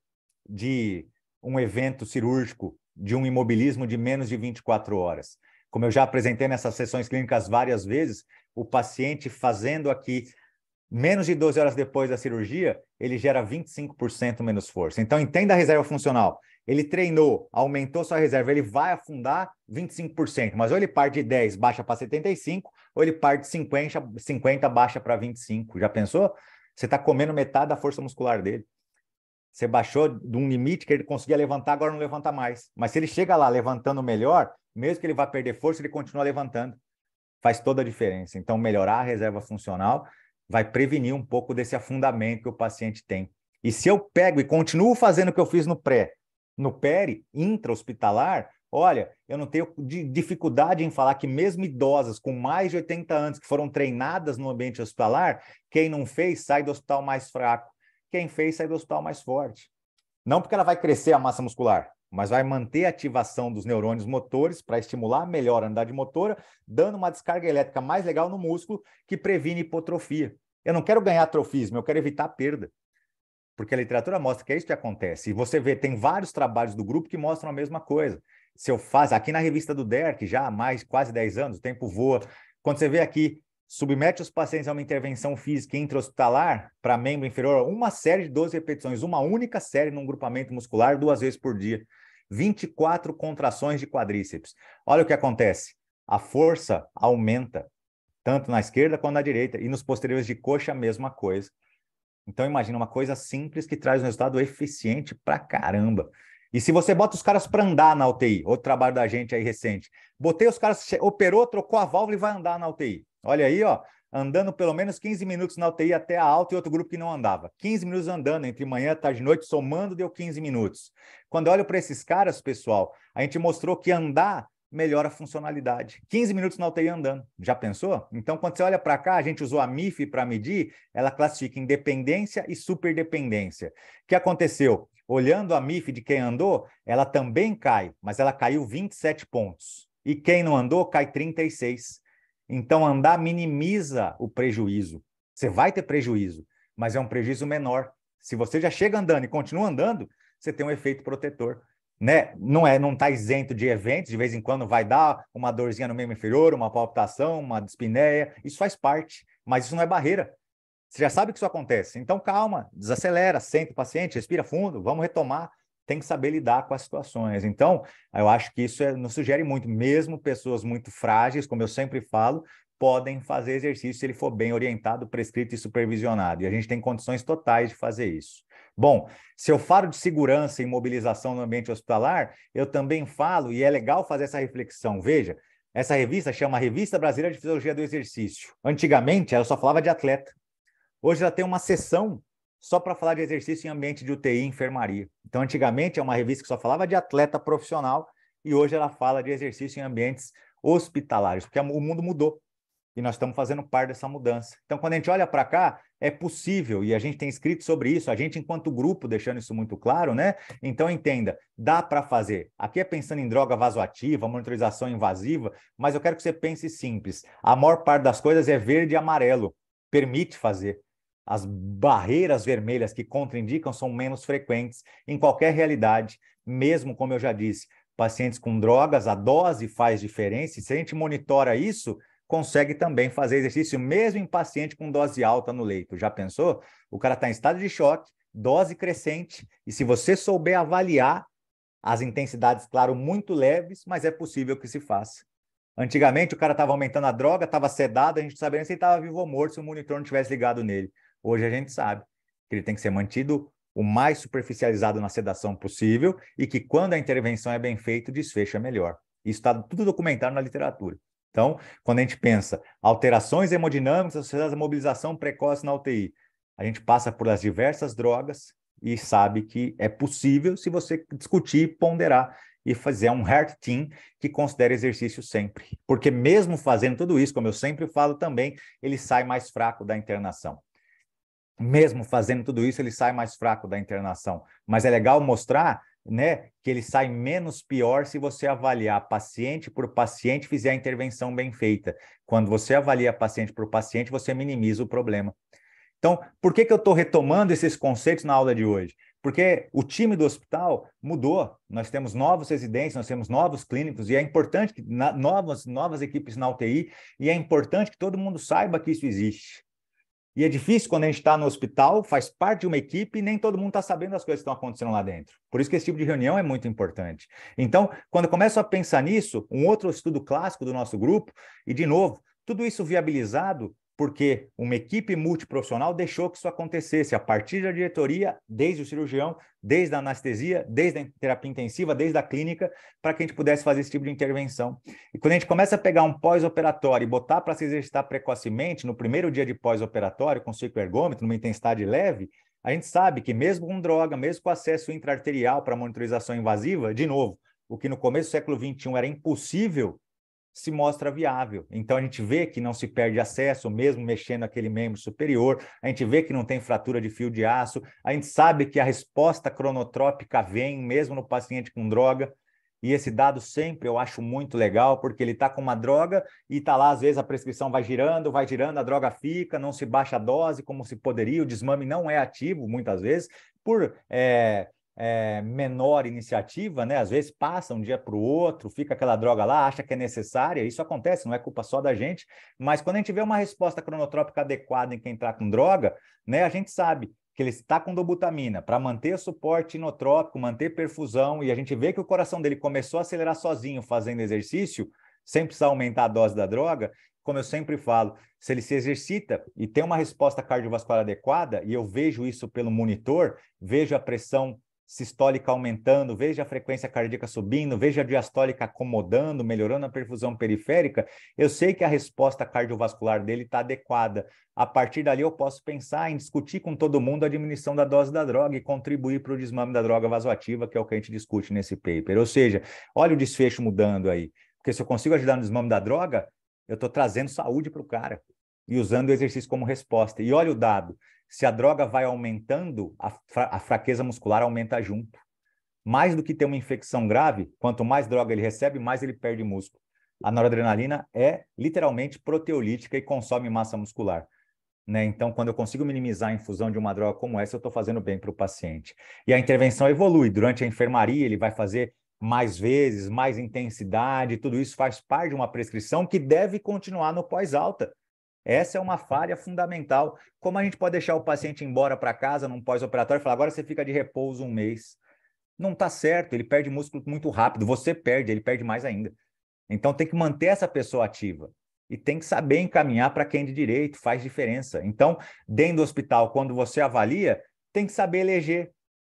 Speaker 2: de um evento cirúrgico, de um imobilismo de menos de 24 horas. Como eu já apresentei nessas sessões clínicas várias vezes, o paciente fazendo aqui menos de 12 horas depois da cirurgia, ele gera 25% menos força. Então, entenda a reserva funcional. Ele treinou, aumentou sua reserva, ele vai afundar 25%, mas ou ele parte de 10, baixa para 75, ou ele parte de 50, 50 baixa para 25. Já pensou? Você está comendo metade da força muscular dele. Você baixou de um limite que ele conseguia levantar, agora não levanta mais. Mas se ele chega lá levantando melhor, mesmo que ele vá perder força, ele continua levantando. Faz toda a diferença. Então, melhorar a reserva funcional vai prevenir um pouco desse afundamento que o paciente tem. E se eu pego e continuo fazendo o que eu fiz no pré, no peri, intra-hospitalar, Olha, eu não tenho dificuldade em falar que, mesmo idosas com mais de 80 anos que foram treinadas no ambiente hospitalar, quem não fez sai do hospital mais fraco, quem fez sai do hospital mais forte. Não porque ela vai crescer a massa muscular, mas vai manter a ativação dos neurônios motores para estimular melhor a unidade motora, dando uma descarga elétrica mais legal no músculo que previne hipotrofia. Eu não quero ganhar atrofismo, eu quero evitar perda. Porque a literatura mostra que é isso que acontece. E você vê, tem vários trabalhos do grupo que mostram a mesma coisa se eu faço aqui na revista do DERC, já há mais quase 10 anos, o tempo voa. Quando você vê aqui, submete os pacientes a uma intervenção física intra-hospitalar para membro inferior, uma série de 12 repetições, uma única série num grupamento muscular, duas vezes por dia. 24 contrações de quadríceps. Olha o que acontece. A força aumenta, tanto na esquerda quanto na direita, e nos posteriores de coxa, a mesma coisa. Então, imagina uma coisa simples que traz um resultado eficiente pra caramba. E se você bota os caras para andar na UTI, outro trabalho da gente aí recente. Botei os caras, operou, trocou a válvula e vai andar na UTI. Olha aí, ó, andando pelo menos 15 minutos na UTI até a alta e outro grupo que não andava. 15 minutos andando entre manhã, tarde e noite, somando deu 15 minutos. Quando eu olho para esses caras, pessoal, a gente mostrou que andar melhora a funcionalidade. 15 minutos na UTI andando. Já pensou? Então, quando você olha para cá, a gente usou a MIF para medir, ela classifica independência e superdependência. O que aconteceu? olhando a MIF de quem andou, ela também cai, mas ela caiu 27 pontos. E quem não andou, cai 36. Então, andar minimiza o prejuízo. Você vai ter prejuízo, mas é um prejuízo menor. Se você já chega andando e continua andando, você tem um efeito protetor. Né? Não é, não está isento de eventos, de vez em quando vai dar uma dorzinha no membro inferior, uma palpitação, uma dispneia, isso faz parte, mas isso não é barreira. Você já sabe que isso acontece. Então, calma, desacelera, senta o paciente, respira fundo, vamos retomar. Tem que saber lidar com as situações. Então, eu acho que isso é, nos sugere muito. Mesmo pessoas muito frágeis, como eu sempre falo, podem fazer exercício se ele for bem orientado, prescrito e supervisionado. E a gente tem condições totais de fazer isso. Bom, se eu falo de segurança e mobilização no ambiente hospitalar, eu também falo, e é legal fazer essa reflexão. Veja, essa revista chama Revista Brasileira de Fisiologia do Exercício. Antigamente, ela só falava de atleta. Hoje ela tem uma sessão só para falar de exercício em ambiente de UTI e enfermaria. Então, antigamente é uma revista que só falava de atleta profissional e hoje ela fala de exercício em ambientes hospitalares, porque o mundo mudou e nós estamos fazendo parte dessa mudança. Então, quando a gente olha para cá, é possível, e a gente tem escrito sobre isso, a gente, enquanto grupo, deixando isso muito claro, né? Então, entenda, dá para fazer. Aqui é pensando em droga vasoativa, monitorização invasiva, mas eu quero que você pense simples. A maior parte das coisas é verde e amarelo, permite fazer. As barreiras vermelhas que contraindicam são menos frequentes em qualquer realidade, mesmo como eu já disse, pacientes com drogas, a dose faz diferença, e se a gente monitora isso, consegue também fazer exercício mesmo em paciente com dose alta no leito. Já pensou? O cara está em estado de choque, dose crescente, e se você souber avaliar as intensidades, claro, muito leves, mas é possível que se faça. Antigamente o cara estava aumentando a droga, estava sedado, a gente não sabia nem se ele estava vivo ou morto se o monitor não tivesse ligado nele. Hoje a gente sabe que ele tem que ser mantido o mais superficializado na sedação possível e que quando a intervenção é bem feita, o desfecho é melhor. Isso está tudo documentado na literatura. Então, quando a gente pensa alterações hemodinâmicas associadas à mobilização precoce na UTI, a gente passa por as diversas drogas e sabe que é possível se você discutir, ponderar e fazer um heart team que considere exercício sempre. Porque mesmo fazendo tudo isso, como eu sempre falo também, ele sai mais fraco da internação mesmo fazendo tudo isso, ele sai mais fraco da internação. Mas é legal mostrar né, que ele sai menos pior se você avaliar paciente por paciente fizer a intervenção bem feita. Quando você avalia paciente por paciente, você minimiza o problema. Então, por que, que eu estou retomando esses conceitos na aula de hoje? Porque o time do hospital mudou. Nós temos novos residentes, nós temos novos clínicos, e é importante que na, novas, novas equipes na UTI, e é importante que todo mundo saiba que isso existe. E é difícil quando a gente está no hospital, faz parte de uma equipe e nem todo mundo está sabendo as coisas que estão acontecendo lá dentro. Por isso que esse tipo de reunião é muito importante. Então, quando eu começo a pensar nisso, um outro estudo clássico do nosso grupo, e de novo, tudo isso viabilizado porque uma equipe multiprofissional deixou que isso acontecesse a partir da diretoria, desde o cirurgião, desde a anestesia, desde a terapia intensiva, desde a clínica, para que a gente pudesse fazer esse tipo de intervenção. E quando a gente começa a pegar um pós-operatório e botar para se exercitar precocemente, no primeiro dia de pós-operatório, com ciclo ergômetro, numa intensidade leve, a gente sabe que mesmo com droga, mesmo com acesso intraarterial para monitorização invasiva, de novo, o que no começo do século XXI era impossível, se mostra viável. Então a gente vê que não se perde acesso, mesmo mexendo aquele membro superior, a gente vê que não tem fratura de fio de aço, a gente sabe que a resposta cronotrópica vem mesmo no paciente com droga. E esse dado sempre eu acho muito legal, porque ele está com uma droga e está lá, às vezes a prescrição vai girando, vai girando, a droga fica, não se baixa a dose como se poderia, o desmame não é ativo muitas vezes, por é, é, menor iniciativa, né? Às vezes passa um dia para o outro, fica aquela droga lá, acha que é necessária, isso acontece, não é culpa só da gente, mas quando a gente vê uma resposta cronotrópica adequada em quem está com droga, né? A gente sabe que ele está com dobutamina para manter suporte inotrópico, manter perfusão, e a gente vê que o coração dele começou a acelerar sozinho fazendo exercício, sem precisar aumentar a dose da droga, como eu sempre falo, se ele se exercita e tem uma resposta cardiovascular adequada, e eu vejo isso pelo monitor, vejo a pressão sistólica aumentando, veja a frequência cardíaca subindo, veja a diastólica acomodando, melhorando a perfusão periférica, eu sei que a resposta cardiovascular dele está adequada. A partir dali eu posso pensar em discutir com todo mundo a diminuição da dose da droga e contribuir para o desmame da droga vasoativa, que é o que a gente discute nesse paper. Ou seja, olha o desfecho mudando aí. Porque se eu consigo ajudar no desmame da droga, eu estou trazendo saúde para o cara e usando o exercício como resposta. E olha o dado se a droga vai aumentando, a, fra a fraqueza muscular aumenta junto. Mais do que ter uma infecção grave, quanto mais droga ele recebe, mais ele perde músculo. A noradrenalina é literalmente proteolítica e consome massa muscular. Né? Então, quando eu consigo minimizar a infusão de uma droga como essa, eu estou fazendo bem para o paciente. E a intervenção evolui. Durante a enfermaria, ele vai fazer mais vezes, mais intensidade, tudo isso faz parte de uma prescrição que deve continuar no pós-alta. Essa é uma falha fundamental. Como a gente pode deixar o paciente embora para casa num pós-operatório e falar agora você fica de repouso um mês? Não está certo, ele perde músculo muito rápido, você perde, ele perde mais ainda. Então tem que manter essa pessoa ativa e tem que saber encaminhar para quem de direito, faz diferença. Então, dentro do hospital, quando você avalia, tem que saber eleger,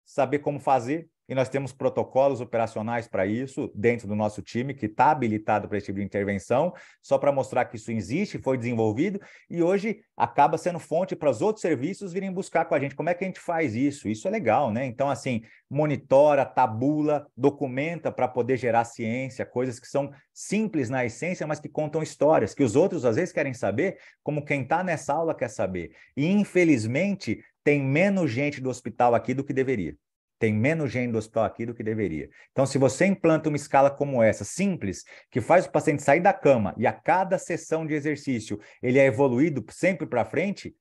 Speaker 2: saber como fazer, e nós temos protocolos operacionais para isso dentro do nosso time, que está habilitado para esse tipo de intervenção, só para mostrar que isso existe, foi desenvolvido e hoje acaba sendo fonte para os outros serviços virem buscar com a gente. Como é que a gente faz isso? Isso é legal, né? Então, assim, monitora, tabula, documenta para poder gerar ciência, coisas que são simples na essência, mas que contam histórias, que os outros às vezes querem saber, como quem está nessa aula quer saber. E, infelizmente, tem menos gente do hospital aqui do que deveria tem menos gente do hospital aqui do que deveria. Então, se você implanta uma escala como essa, simples, que faz o paciente sair da cama e a cada sessão de exercício ele é evoluído sempre para frente,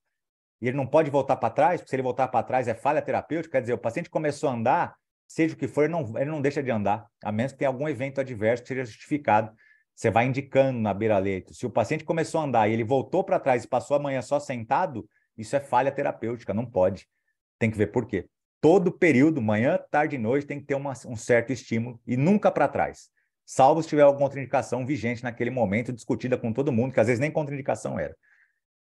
Speaker 2: e ele não pode voltar para trás, porque se ele voltar para trás é falha terapêutica, quer dizer, o paciente começou a andar, seja o que for, ele não, ele não deixa de andar, a menos que tenha algum evento adverso que seja justificado. Você vai indicando na beira-leito. Se o paciente começou a andar e ele voltou para trás e passou a manhã só sentado, isso é falha terapêutica, não pode. Tem que ver por quê todo período, manhã, tarde e noite, tem que ter uma, um certo estímulo e nunca para trás. Salvo se tiver alguma contraindicação vigente naquele momento, discutida com todo mundo, que às vezes nem contraindicação era.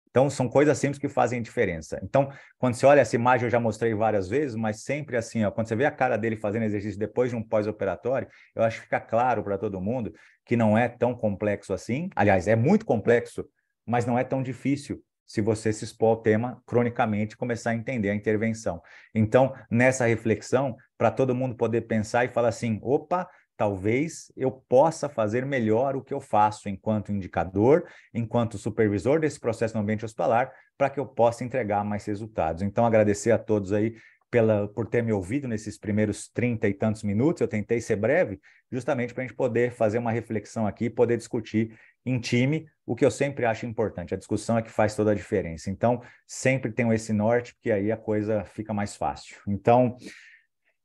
Speaker 2: Então, são coisas simples que fazem diferença. Então, quando você olha essa imagem, eu já mostrei várias vezes, mas sempre assim, ó, quando você vê a cara dele fazendo exercício depois de um pós-operatório, eu acho que fica claro para todo mundo que não é tão complexo assim. Aliás, é muito complexo, mas não é tão difícil se você se expor ao tema cronicamente, começar a entender a intervenção. Então, nessa reflexão, para todo mundo poder pensar e falar assim: opa, talvez eu possa fazer melhor o que eu faço enquanto indicador, enquanto supervisor desse processo no ambiente hospitalar, para que eu possa entregar mais resultados. Então, agradecer a todos aí pela, por ter me ouvido nesses primeiros trinta e tantos minutos. Eu tentei ser breve, justamente para a gente poder fazer uma reflexão aqui, poder discutir em time, o que eu sempre acho importante. A discussão é que faz toda a diferença. Então, sempre tenho esse norte, porque aí a coisa fica mais fácil. Então,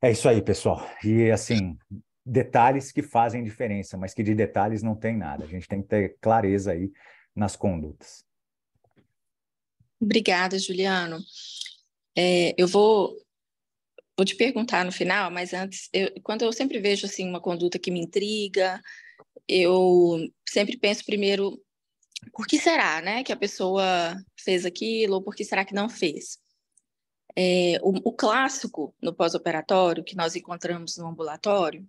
Speaker 2: é isso aí, pessoal. E assim, detalhes que fazem diferença, mas que de detalhes não tem nada. A gente tem que ter clareza aí nas condutas.
Speaker 1: Obrigada, Juliano. É, eu vou vou te perguntar no final, mas antes, eu, quando eu sempre vejo assim uma conduta que me intriga, eu sempre penso primeiro por que será, né, que a pessoa fez aquilo ou por que será que não fez. É, o, o clássico no pós-operatório que nós encontramos no ambulatório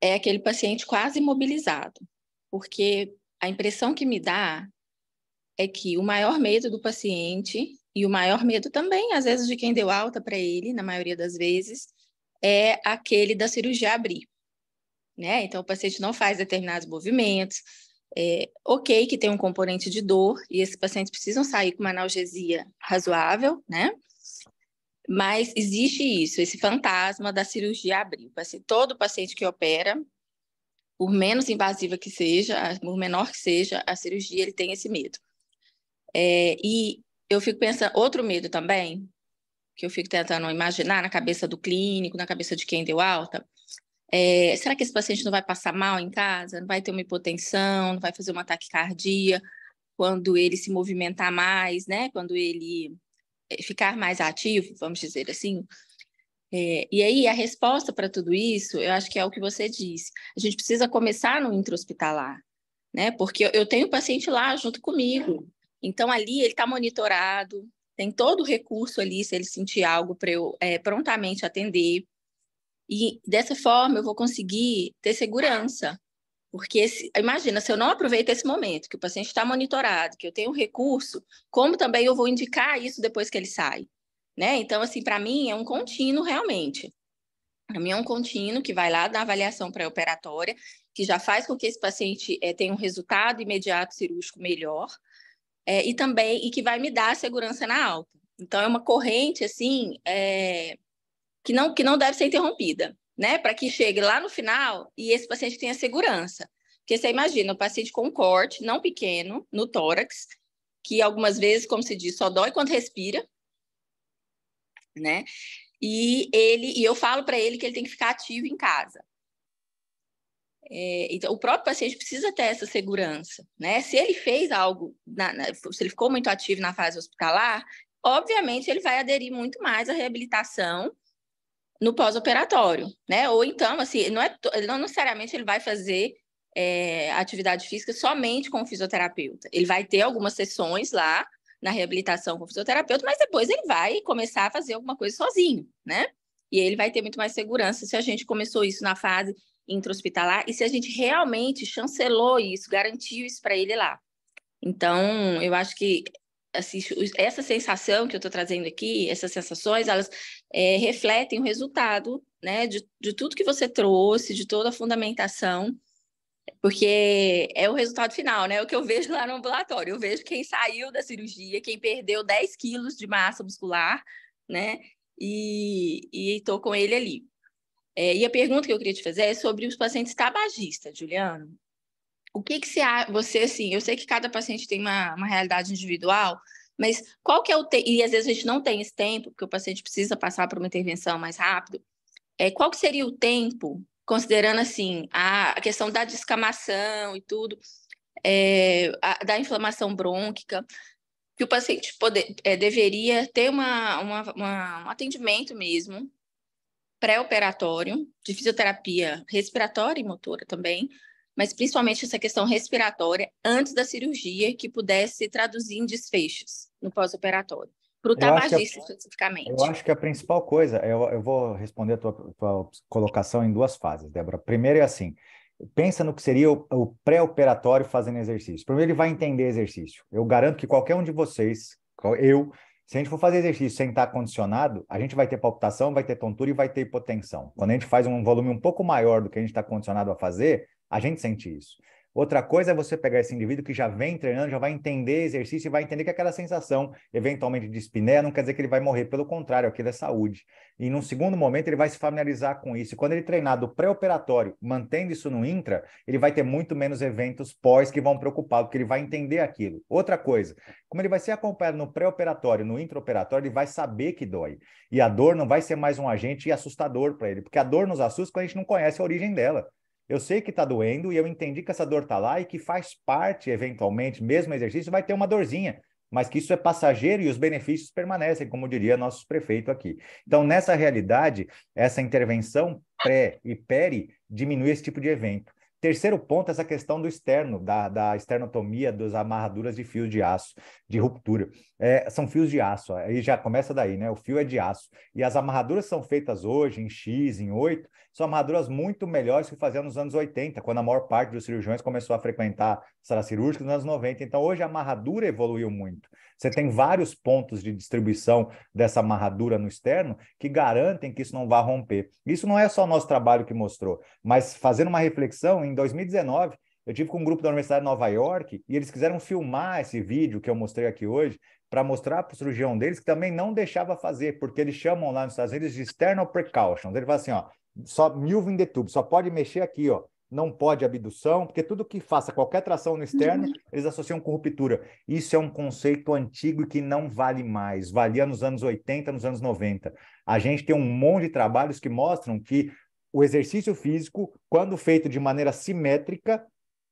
Speaker 1: é aquele paciente quase imobilizado, porque a impressão que me dá é que o maior medo do paciente e o maior medo também, às vezes, de quem deu alta para ele, na maioria das vezes, é aquele da cirurgia abrir né? Então, o paciente não faz determinados movimentos. É, ok, que tem um componente de dor, e esses pacientes precisam sair com uma analgesia razoável, né? Mas existe isso, esse fantasma da cirurgia abrir. Todo paciente que opera, por menos invasiva que seja, por menor que seja a cirurgia, ele tem esse medo. É, e eu fico pensando, outro medo também, que eu fico tentando imaginar na cabeça do clínico, na cabeça de quem deu alta, é, será que esse paciente não vai passar mal em casa? Não vai ter uma hipotensão? Não vai fazer uma taquicardia? Quando ele se movimentar mais, né? Quando ele é, ficar mais ativo, vamos dizer assim. É, e aí, a resposta para tudo isso, eu acho que é o que você disse. A gente precisa começar no intra-hospitalar, né? Porque eu tenho o paciente lá junto comigo. Então, ali ele está monitorado, tem todo o recurso ali, se ele sentir algo para eu é, prontamente atender. E dessa forma eu vou conseguir ter segurança. Porque se, imagina, se eu não aproveito esse momento, que o paciente está monitorado, que eu tenho recurso, como também eu vou indicar isso depois que ele sai? Né? Então, assim, para mim é um contínuo realmente. Para mim é um contínuo que vai lá da avaliação pré-operatória, que já faz com que esse paciente é, tenha um resultado imediato cirúrgico melhor, é, e também e que vai me dar segurança na alta. Então, é uma corrente, assim, é, que não, que não deve ser interrompida, né? Para que chegue lá no final e esse paciente tenha segurança. Porque você imagina, o um paciente com um corte não pequeno no tórax, que algumas vezes, como se diz, só dói quando respira, né? E ele, e eu falo para ele que ele tem que ficar ativo em casa. É, então, o próprio paciente precisa ter essa segurança, né? Se ele fez algo, na, na, se ele ficou muito ativo na fase hospitalar, obviamente ele vai aderir muito mais à reabilitação no pós-operatório, né? Ou então, assim, não, é, não necessariamente ele vai fazer é, atividade física somente com o fisioterapeuta. Ele vai ter algumas sessões lá na reabilitação com o fisioterapeuta, mas depois ele vai começar a fazer alguma coisa sozinho, né? E ele vai ter muito mais segurança se a gente começou isso na fase intra-hospitalar e se a gente realmente chancelou isso, garantiu isso para ele lá. Então, eu acho que assim, essa sensação que eu estou trazendo aqui, essas sensações, elas é, refletem o resultado né, de, de tudo que você trouxe, de toda a fundamentação, porque é o resultado final, né? É o que eu vejo lá no ambulatório. Eu vejo quem saiu da cirurgia, quem perdeu 10 quilos de massa muscular, né? E estou com ele ali. É, e a pergunta que eu queria te fazer é sobre os pacientes tabagistas, Juliano o que, que você, você, assim, eu sei que cada paciente tem uma, uma realidade individual, mas qual que é o te... e às vezes a gente não tem esse tempo, porque o paciente precisa passar por uma intervenção mais rápido. É, qual que seria o tempo, considerando assim a, a questão da descamação e tudo, é, a, da inflamação brônquica, que o paciente poder, é, deveria ter uma, uma, uma, um atendimento mesmo pré-operatório de fisioterapia respiratória e motora também, mas principalmente essa questão respiratória antes da cirurgia que pudesse traduzir em desfechos no pós-operatório. Para o tabagista a, especificamente. Eu acho que a
Speaker 2: principal coisa, eu, eu vou responder a tua, tua colocação em duas fases, Débora. Primeiro é assim, pensa no que seria o, o pré-operatório fazendo exercício. Primeiro ele vai entender exercício. Eu garanto que qualquer um de vocês, eu, se a gente for fazer exercício sem estar condicionado, a gente vai ter palpitação, vai ter tontura e vai ter hipotensão. Quando a gente faz um volume um pouco maior do que a gente está condicionado a fazer, a gente sente isso. Outra coisa é você pegar esse indivíduo que já vem treinando, já vai entender exercício e vai entender que aquela sensação, eventualmente, de espinéia não quer dizer que ele vai morrer, pelo contrário, aquilo é saúde. E num segundo momento, ele vai se familiarizar com isso. E quando ele treinar do pré-operatório, mantendo isso no intra, ele vai ter muito menos eventos pós que vão preocupá-lo, porque ele vai entender aquilo. Outra coisa, como ele vai ser acompanhado no pré-operatório, no intra operatório ele vai saber que dói. E a dor não vai ser mais um agente assustador para ele, porque a dor nos assusta quando a gente não conhece a origem dela. Eu sei que está doendo e eu entendi que essa dor está lá e que faz parte, eventualmente, mesmo exercício, vai ter uma dorzinha, mas que isso é passageiro e os benefícios permanecem, como diria nosso prefeito aqui. Então, nessa realidade, essa intervenção pré e peri diminui esse tipo de evento. Terceiro ponto, é essa questão do externo, da, da externotomia das amarraduras de fios de aço, de ruptura. É, são fios de aço, aí já começa daí, né? O fio é de aço. E as amarraduras são feitas hoje em X, em 8, são amarraduras muito melhores que faziam nos anos 80, quando a maior parte dos cirurgiões começou a frequentar sala cirúrgica nos anos 90. Então, hoje a amarradura evoluiu muito. Você tem vários pontos de distribuição dessa amarradura no externo que garantem que isso não vá romper. Isso não é só nosso trabalho que mostrou, mas fazendo uma reflexão, em 2019, eu tive com um grupo da Universidade de Nova York e eles quiseram filmar esse vídeo que eu mostrei aqui hoje para mostrar para o cirurgião deles que também não deixava fazer, porque eles chamam lá nos Estados Unidos de external precautions. Ele fala assim, ó, só mil in the tube, só pode mexer aqui, ó, não pode abdução, porque tudo que faça qualquer tração no externo, uhum. eles associam com ruptura. Isso é um conceito antigo e que não vale mais. Valia nos anos 80, nos anos 90. A gente tem um monte de trabalhos que mostram que o exercício físico, quando feito de maneira simétrica,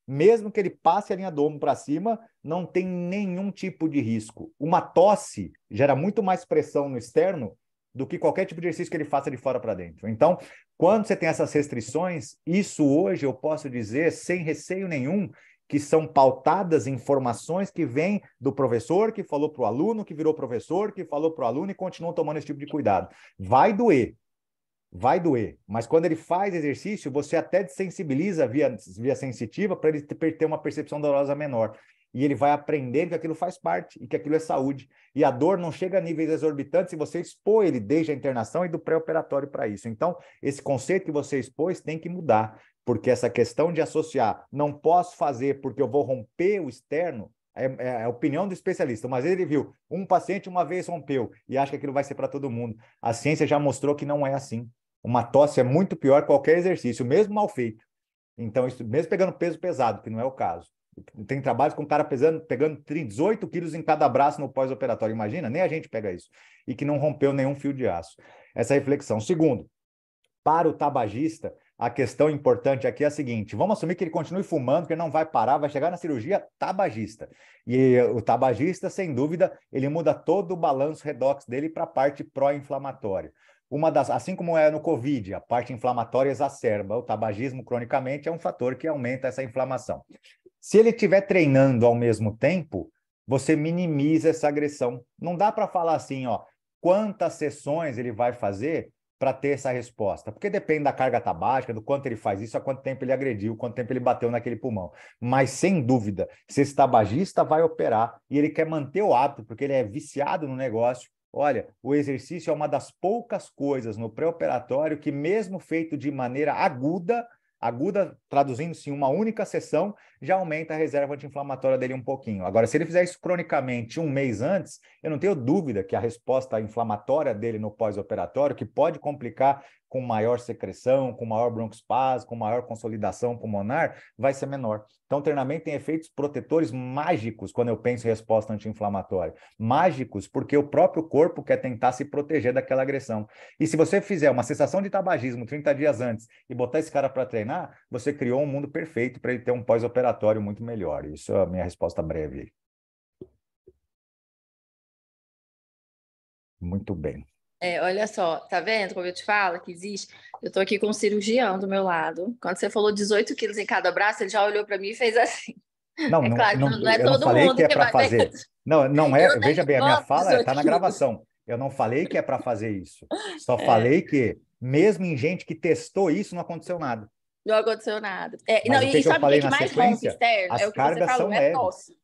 Speaker 2: mesmo que ele passe a linha do ombro para cima, não tem nenhum tipo de risco. Uma tosse gera muito mais pressão no externo do que qualquer tipo de exercício que ele faça de fora para dentro. Então, quando você tem essas restrições, isso hoje eu posso dizer sem receio nenhum que são pautadas informações que vêm do professor, que falou para o aluno, que virou professor, que falou para o aluno e continuou tomando esse tipo de cuidado. Vai doer, vai doer, mas quando ele faz exercício, você até desensibiliza via, via sensitiva para ele ter uma percepção dolorosa menor e ele vai aprender que aquilo faz parte e que aquilo é saúde. E a dor não chega a níveis exorbitantes se você expor ele desde a internação e do pré-operatório para isso. Então, esse conceito que você expôs tem que mudar, porque essa questão de associar não posso fazer porque eu vou romper o externo é, a é, é opinião do especialista. Mas ele viu, um paciente uma vez rompeu e acha que aquilo vai ser para todo mundo. A ciência já mostrou que não é assim. Uma tosse é muito pior que qualquer exercício, mesmo mal feito. Então, isso, mesmo pegando peso pesado, que não é o caso. Tem trabalhos com o cara pesando, pegando 18 quilos em cada braço no pós-operatório. Imagina, nem a gente pega isso. E que não rompeu nenhum fio de aço. Essa é reflexão. Segundo, para o tabagista, a questão importante aqui é a seguinte: vamos assumir que ele continue fumando, que ele não vai parar, vai chegar na cirurgia tabagista. E o tabagista, sem dúvida, ele muda todo o balanço redox dele para a parte pró-inflamatória. Uma das, assim como é no Covid, a parte inflamatória exacerba. O tabagismo cronicamente é um fator que aumenta essa inflamação. Se ele estiver treinando ao mesmo tempo, você minimiza essa agressão. Não dá para falar assim, ó, quantas sessões ele vai fazer para ter essa resposta, porque depende da carga tabática, do quanto ele faz isso, há quanto tempo ele agrediu, quanto tempo ele bateu naquele pulmão. Mas sem dúvida, se esse tabagista vai operar e ele quer manter o hábito, porque ele é viciado no negócio, Olha, o exercício é uma das poucas coisas no pré-operatório que, mesmo feito de maneira aguda, aguda traduzindo-se em uma única sessão, já aumenta a reserva anti-inflamatória dele um pouquinho. Agora, se ele fizer isso cronicamente um mês antes, eu não tenho dúvida que a resposta inflamatória dele no pós-operatório, que pode complicar com maior secreção, com maior broncoespasmo, com maior consolidação pulmonar, vai ser menor. Então, o treinamento tem efeitos protetores mágicos quando eu penso em resposta anti-inflamatória. Mágicos porque o próprio corpo quer tentar se proteger daquela agressão. E se você fizer uma cessação de tabagismo 30 dias antes e botar esse cara para treinar, você criou um mundo perfeito para ele ter um pós-operatório operatório muito melhor. Isso é a minha resposta breve. Muito bem.
Speaker 1: É, olha só, tá vendo como eu te falo que existe? Eu tô aqui com um cirurgião do meu lado. Quando você falou 18 quilos em cada braço, ele já olhou para mim e fez assim. Não, [LAUGHS] é não, claro, não, não é todo mundo que é para fazer.
Speaker 2: Não, não é. Eu veja bem, a minha fala está na gravação. Eu não falei que é para fazer isso. Só é. falei que, mesmo em gente que testou isso, não aconteceu nada
Speaker 1: do algo condicionado É, não, e, que sabe o que, que mais rompe, Esther? As é o que você falou, é leves.
Speaker 2: tosse.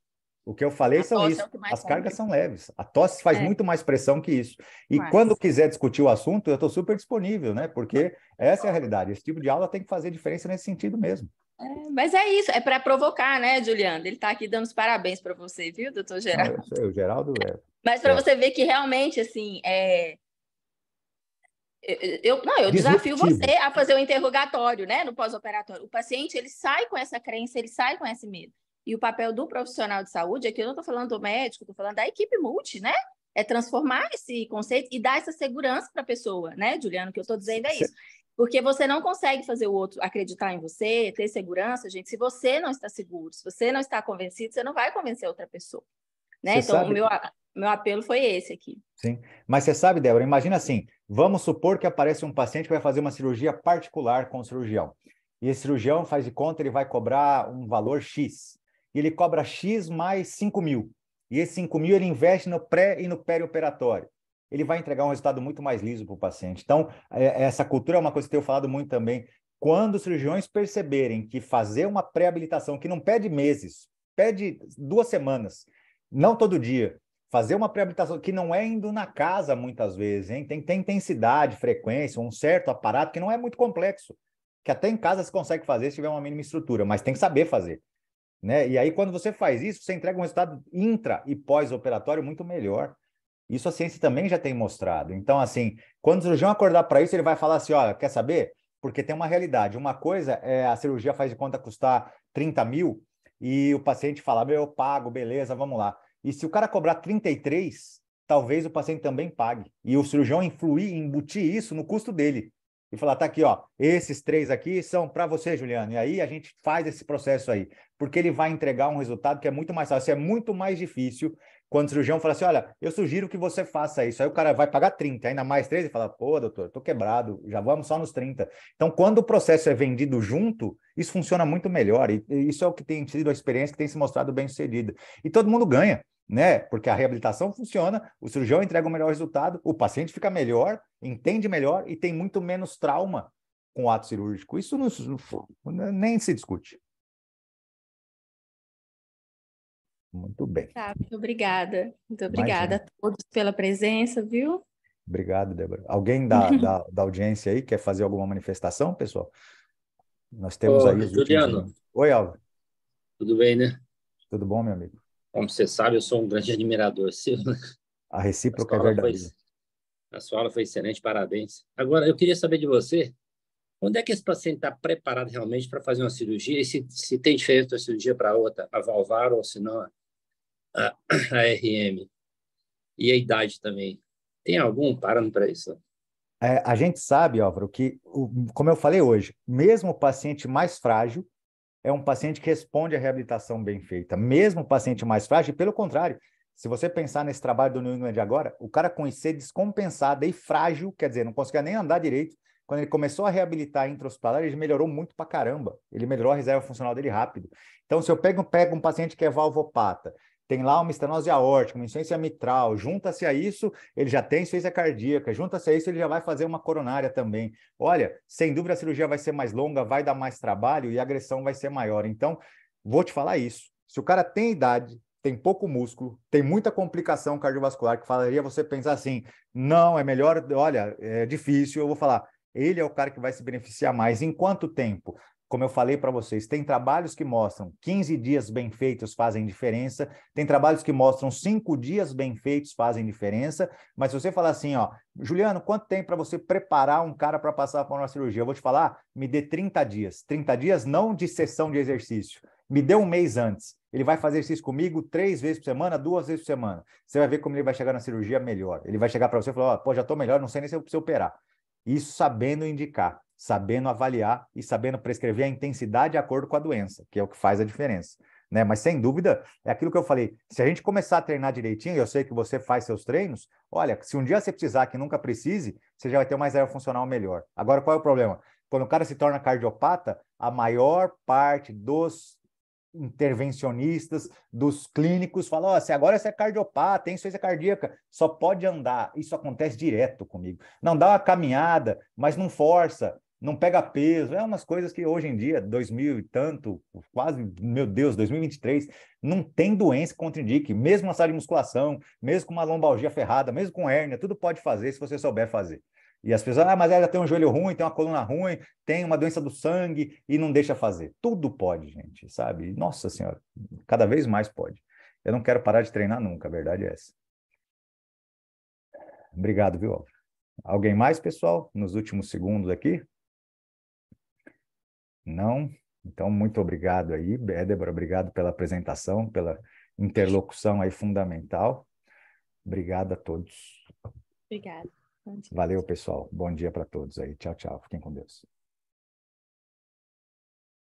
Speaker 2: O que eu falei a são é isso. É As cargas são leves. A tosse faz é. muito mais pressão que isso. E Mas... quando quiser discutir o assunto, eu estou super disponível, né? Porque essa é a realidade. Esse tipo de aula tem que fazer diferença nesse sentido mesmo.
Speaker 1: É, mas é isso, é para provocar, né, Juliana? Ele está aqui dando os parabéns para você, viu, doutor Geraldo? Não,
Speaker 2: eu sei, o Geraldo é.
Speaker 1: Mas para é. você ver que realmente, assim, é, eu, não, eu desafio você a fazer o um interrogatório, né, no pós-operatório. O paciente, ele sai com essa crença, ele sai com esse medo. E o papel do profissional de saúde, aqui eu não estou falando do médico, estou falando da equipe multi, né? É transformar esse conceito e dar essa segurança para a pessoa, né, Juliano? O que eu estou dizendo é isso. Porque você não consegue fazer o outro acreditar em você, ter segurança, gente, se você não está seguro, se você não está convencido, você não vai convencer outra pessoa.
Speaker 2: Né? então, sabe... o meu
Speaker 1: meu apelo foi esse aqui.
Speaker 2: Sim. Mas você sabe, Débora, imagina assim: vamos supor que aparece um paciente que vai fazer uma cirurgia particular com o cirurgião. E esse cirurgião faz de conta, ele vai cobrar um valor X. E ele cobra X mais 5 mil. E esse 5 mil ele investe no pré e no perioperatório. Ele vai entregar um resultado muito mais liso para o paciente. Então, é, essa cultura é uma coisa que eu tenho falado muito também. Quando os cirurgiões perceberem que fazer uma pré-habilitação que não pede meses, pede duas semanas, não todo dia, fazer uma pré-habilitação que não é indo na casa muitas vezes, hein? Tem, tem intensidade, frequência, um certo aparato que não é muito complexo, que até em casa se consegue fazer se tiver uma mínima estrutura, mas tem que saber fazer. Né? E aí, quando você faz isso, você entrega um resultado intra e pós-operatório muito melhor. Isso a ciência também já tem mostrado. Então, assim, quando o cirurgião acordar para isso, ele vai falar assim: olha, quer saber? Porque tem uma realidade. Uma coisa é a cirurgia faz de conta custar 30 mil e o paciente fala: meu, eu pago, beleza, vamos lá. E se o cara cobrar 33, talvez o paciente também pague. E o cirurgião influir, embutir isso no custo dele. E falar, tá aqui, ó, esses três aqui são para você, Juliano. E aí a gente faz esse processo aí, porque ele vai entregar um resultado que é muito mais fácil. É muito mais difícil quando o cirurgião fala assim: olha, eu sugiro que você faça isso. Aí o cara vai pagar 30, ainda mais três e fala: pô, doutor, tô quebrado, já vamos só nos 30. Então, quando o processo é vendido junto, isso funciona muito melhor. E isso é o que tem sido a experiência que tem se mostrado bem sucedida. E todo mundo ganha né? Porque a reabilitação funciona, o cirurgião entrega o um melhor resultado, o paciente fica melhor, entende melhor e tem muito menos trauma com o ato cirúrgico. Isso não, nem se discute. Muito bem.
Speaker 1: Tá, muito obrigada. Muito obrigada Imagina. a todos pela presença, viu?
Speaker 2: Obrigado, Débora. Alguém da, [LAUGHS] da, da, audiência aí quer fazer alguma manifestação, pessoal? Nós temos Ô, aí. Juliano. Últimos... Oi, Alves. Tudo bem, né? Tudo bom, meu amigo?
Speaker 1: Como você sabe, eu sou um grande [LAUGHS] admirador seu. Né? A
Speaker 2: recíproca a é verdade. Foi,
Speaker 1: a sua aula foi excelente, parabéns. Agora, eu queria saber de você, quando é que esse paciente está preparado realmente para fazer uma cirurgia e se, se tem diferença de uma cirurgia para outra, a valvar ou se não a, a, a RM? E a idade também. Tem algum parâmetro para isso?
Speaker 2: É, a gente sabe, Álvaro, que, como eu falei hoje, mesmo o paciente mais frágil, é um paciente que responde à reabilitação bem feita, mesmo o paciente mais frágil, pelo contrário, se você pensar nesse trabalho do New England agora, o cara com IC descompensado e frágil, quer dizer, não conseguia nem andar direito, quando ele começou a reabilitar intra-hospitalar, ele melhorou muito pra caramba. Ele melhorou a reserva funcional dele rápido. Então, se eu pego, pego um paciente que é valvopata tem lá uma estenose aórtica, uma insuficiência mitral, junta-se a isso, ele já tem insuficiência cardíaca, junta-se a isso, ele já vai fazer uma coronária também. Olha, sem dúvida a cirurgia vai ser mais longa, vai dar mais trabalho e a agressão vai ser maior. Então, vou te falar isso. Se o cara tem idade, tem pouco músculo, tem muita complicação cardiovascular, que falaria, você pensar assim, não, é melhor, olha, é difícil, eu vou falar, ele é o cara que vai se beneficiar mais. Em quanto tempo? como eu falei para vocês, tem trabalhos que mostram 15 dias bem feitos fazem diferença, tem trabalhos que mostram 5 dias bem feitos fazem diferença, mas se você falar assim, ó, Juliano, quanto tempo para você preparar um cara para passar por uma cirurgia? Eu vou te falar, me dê 30 dias. 30 dias não de sessão de exercício, me dê um mês antes. Ele vai fazer isso comigo três vezes por semana, duas vezes por semana. Você vai ver como ele vai chegar na cirurgia melhor. Ele vai chegar para você e falar: oh, pô, já estou melhor, não sei nem se eu preciso operar. Isso sabendo indicar sabendo avaliar e sabendo prescrever a intensidade de acordo com a doença, que é o que faz a diferença. Né? Mas sem dúvida, é aquilo que eu falei. Se a gente começar a treinar direitinho, eu sei que você faz seus treinos, olha, se um dia você precisar que nunca precise, você já vai ter uma reserva funcional melhor. Agora, qual é o problema? Quando o cara se torna cardiopata, a maior parte dos intervencionistas, dos clínicos, falam: ó, oh, se agora você é cardiopata, tem insuficiência cardíaca, só pode andar. Isso acontece direto comigo. Não dá uma caminhada, mas não força não pega peso, é umas coisas que hoje em dia, 2000 e tanto, quase, meu Deus, 2023, não tem doença que contraindique, mesmo uma sala de musculação, mesmo com uma lombalgia ferrada, mesmo com hérnia, tudo pode fazer se você souber fazer. E as pessoas, ah, mas ela tem um joelho ruim, tem uma coluna ruim, tem uma doença do sangue e não deixa fazer. Tudo pode, gente, sabe? Nossa Senhora, cada vez mais pode. Eu não quero parar de treinar nunca, a verdade é essa. Obrigado, viu, Alguém mais, pessoal? Nos últimos segundos aqui. Não? Então, muito obrigado aí, Débora, obrigado pela apresentação, pela interlocução aí fundamental. Obrigado a todos. Obrigada. Valeu, pessoal. Bom dia para todos aí. Tchau, tchau. Fiquem com Deus.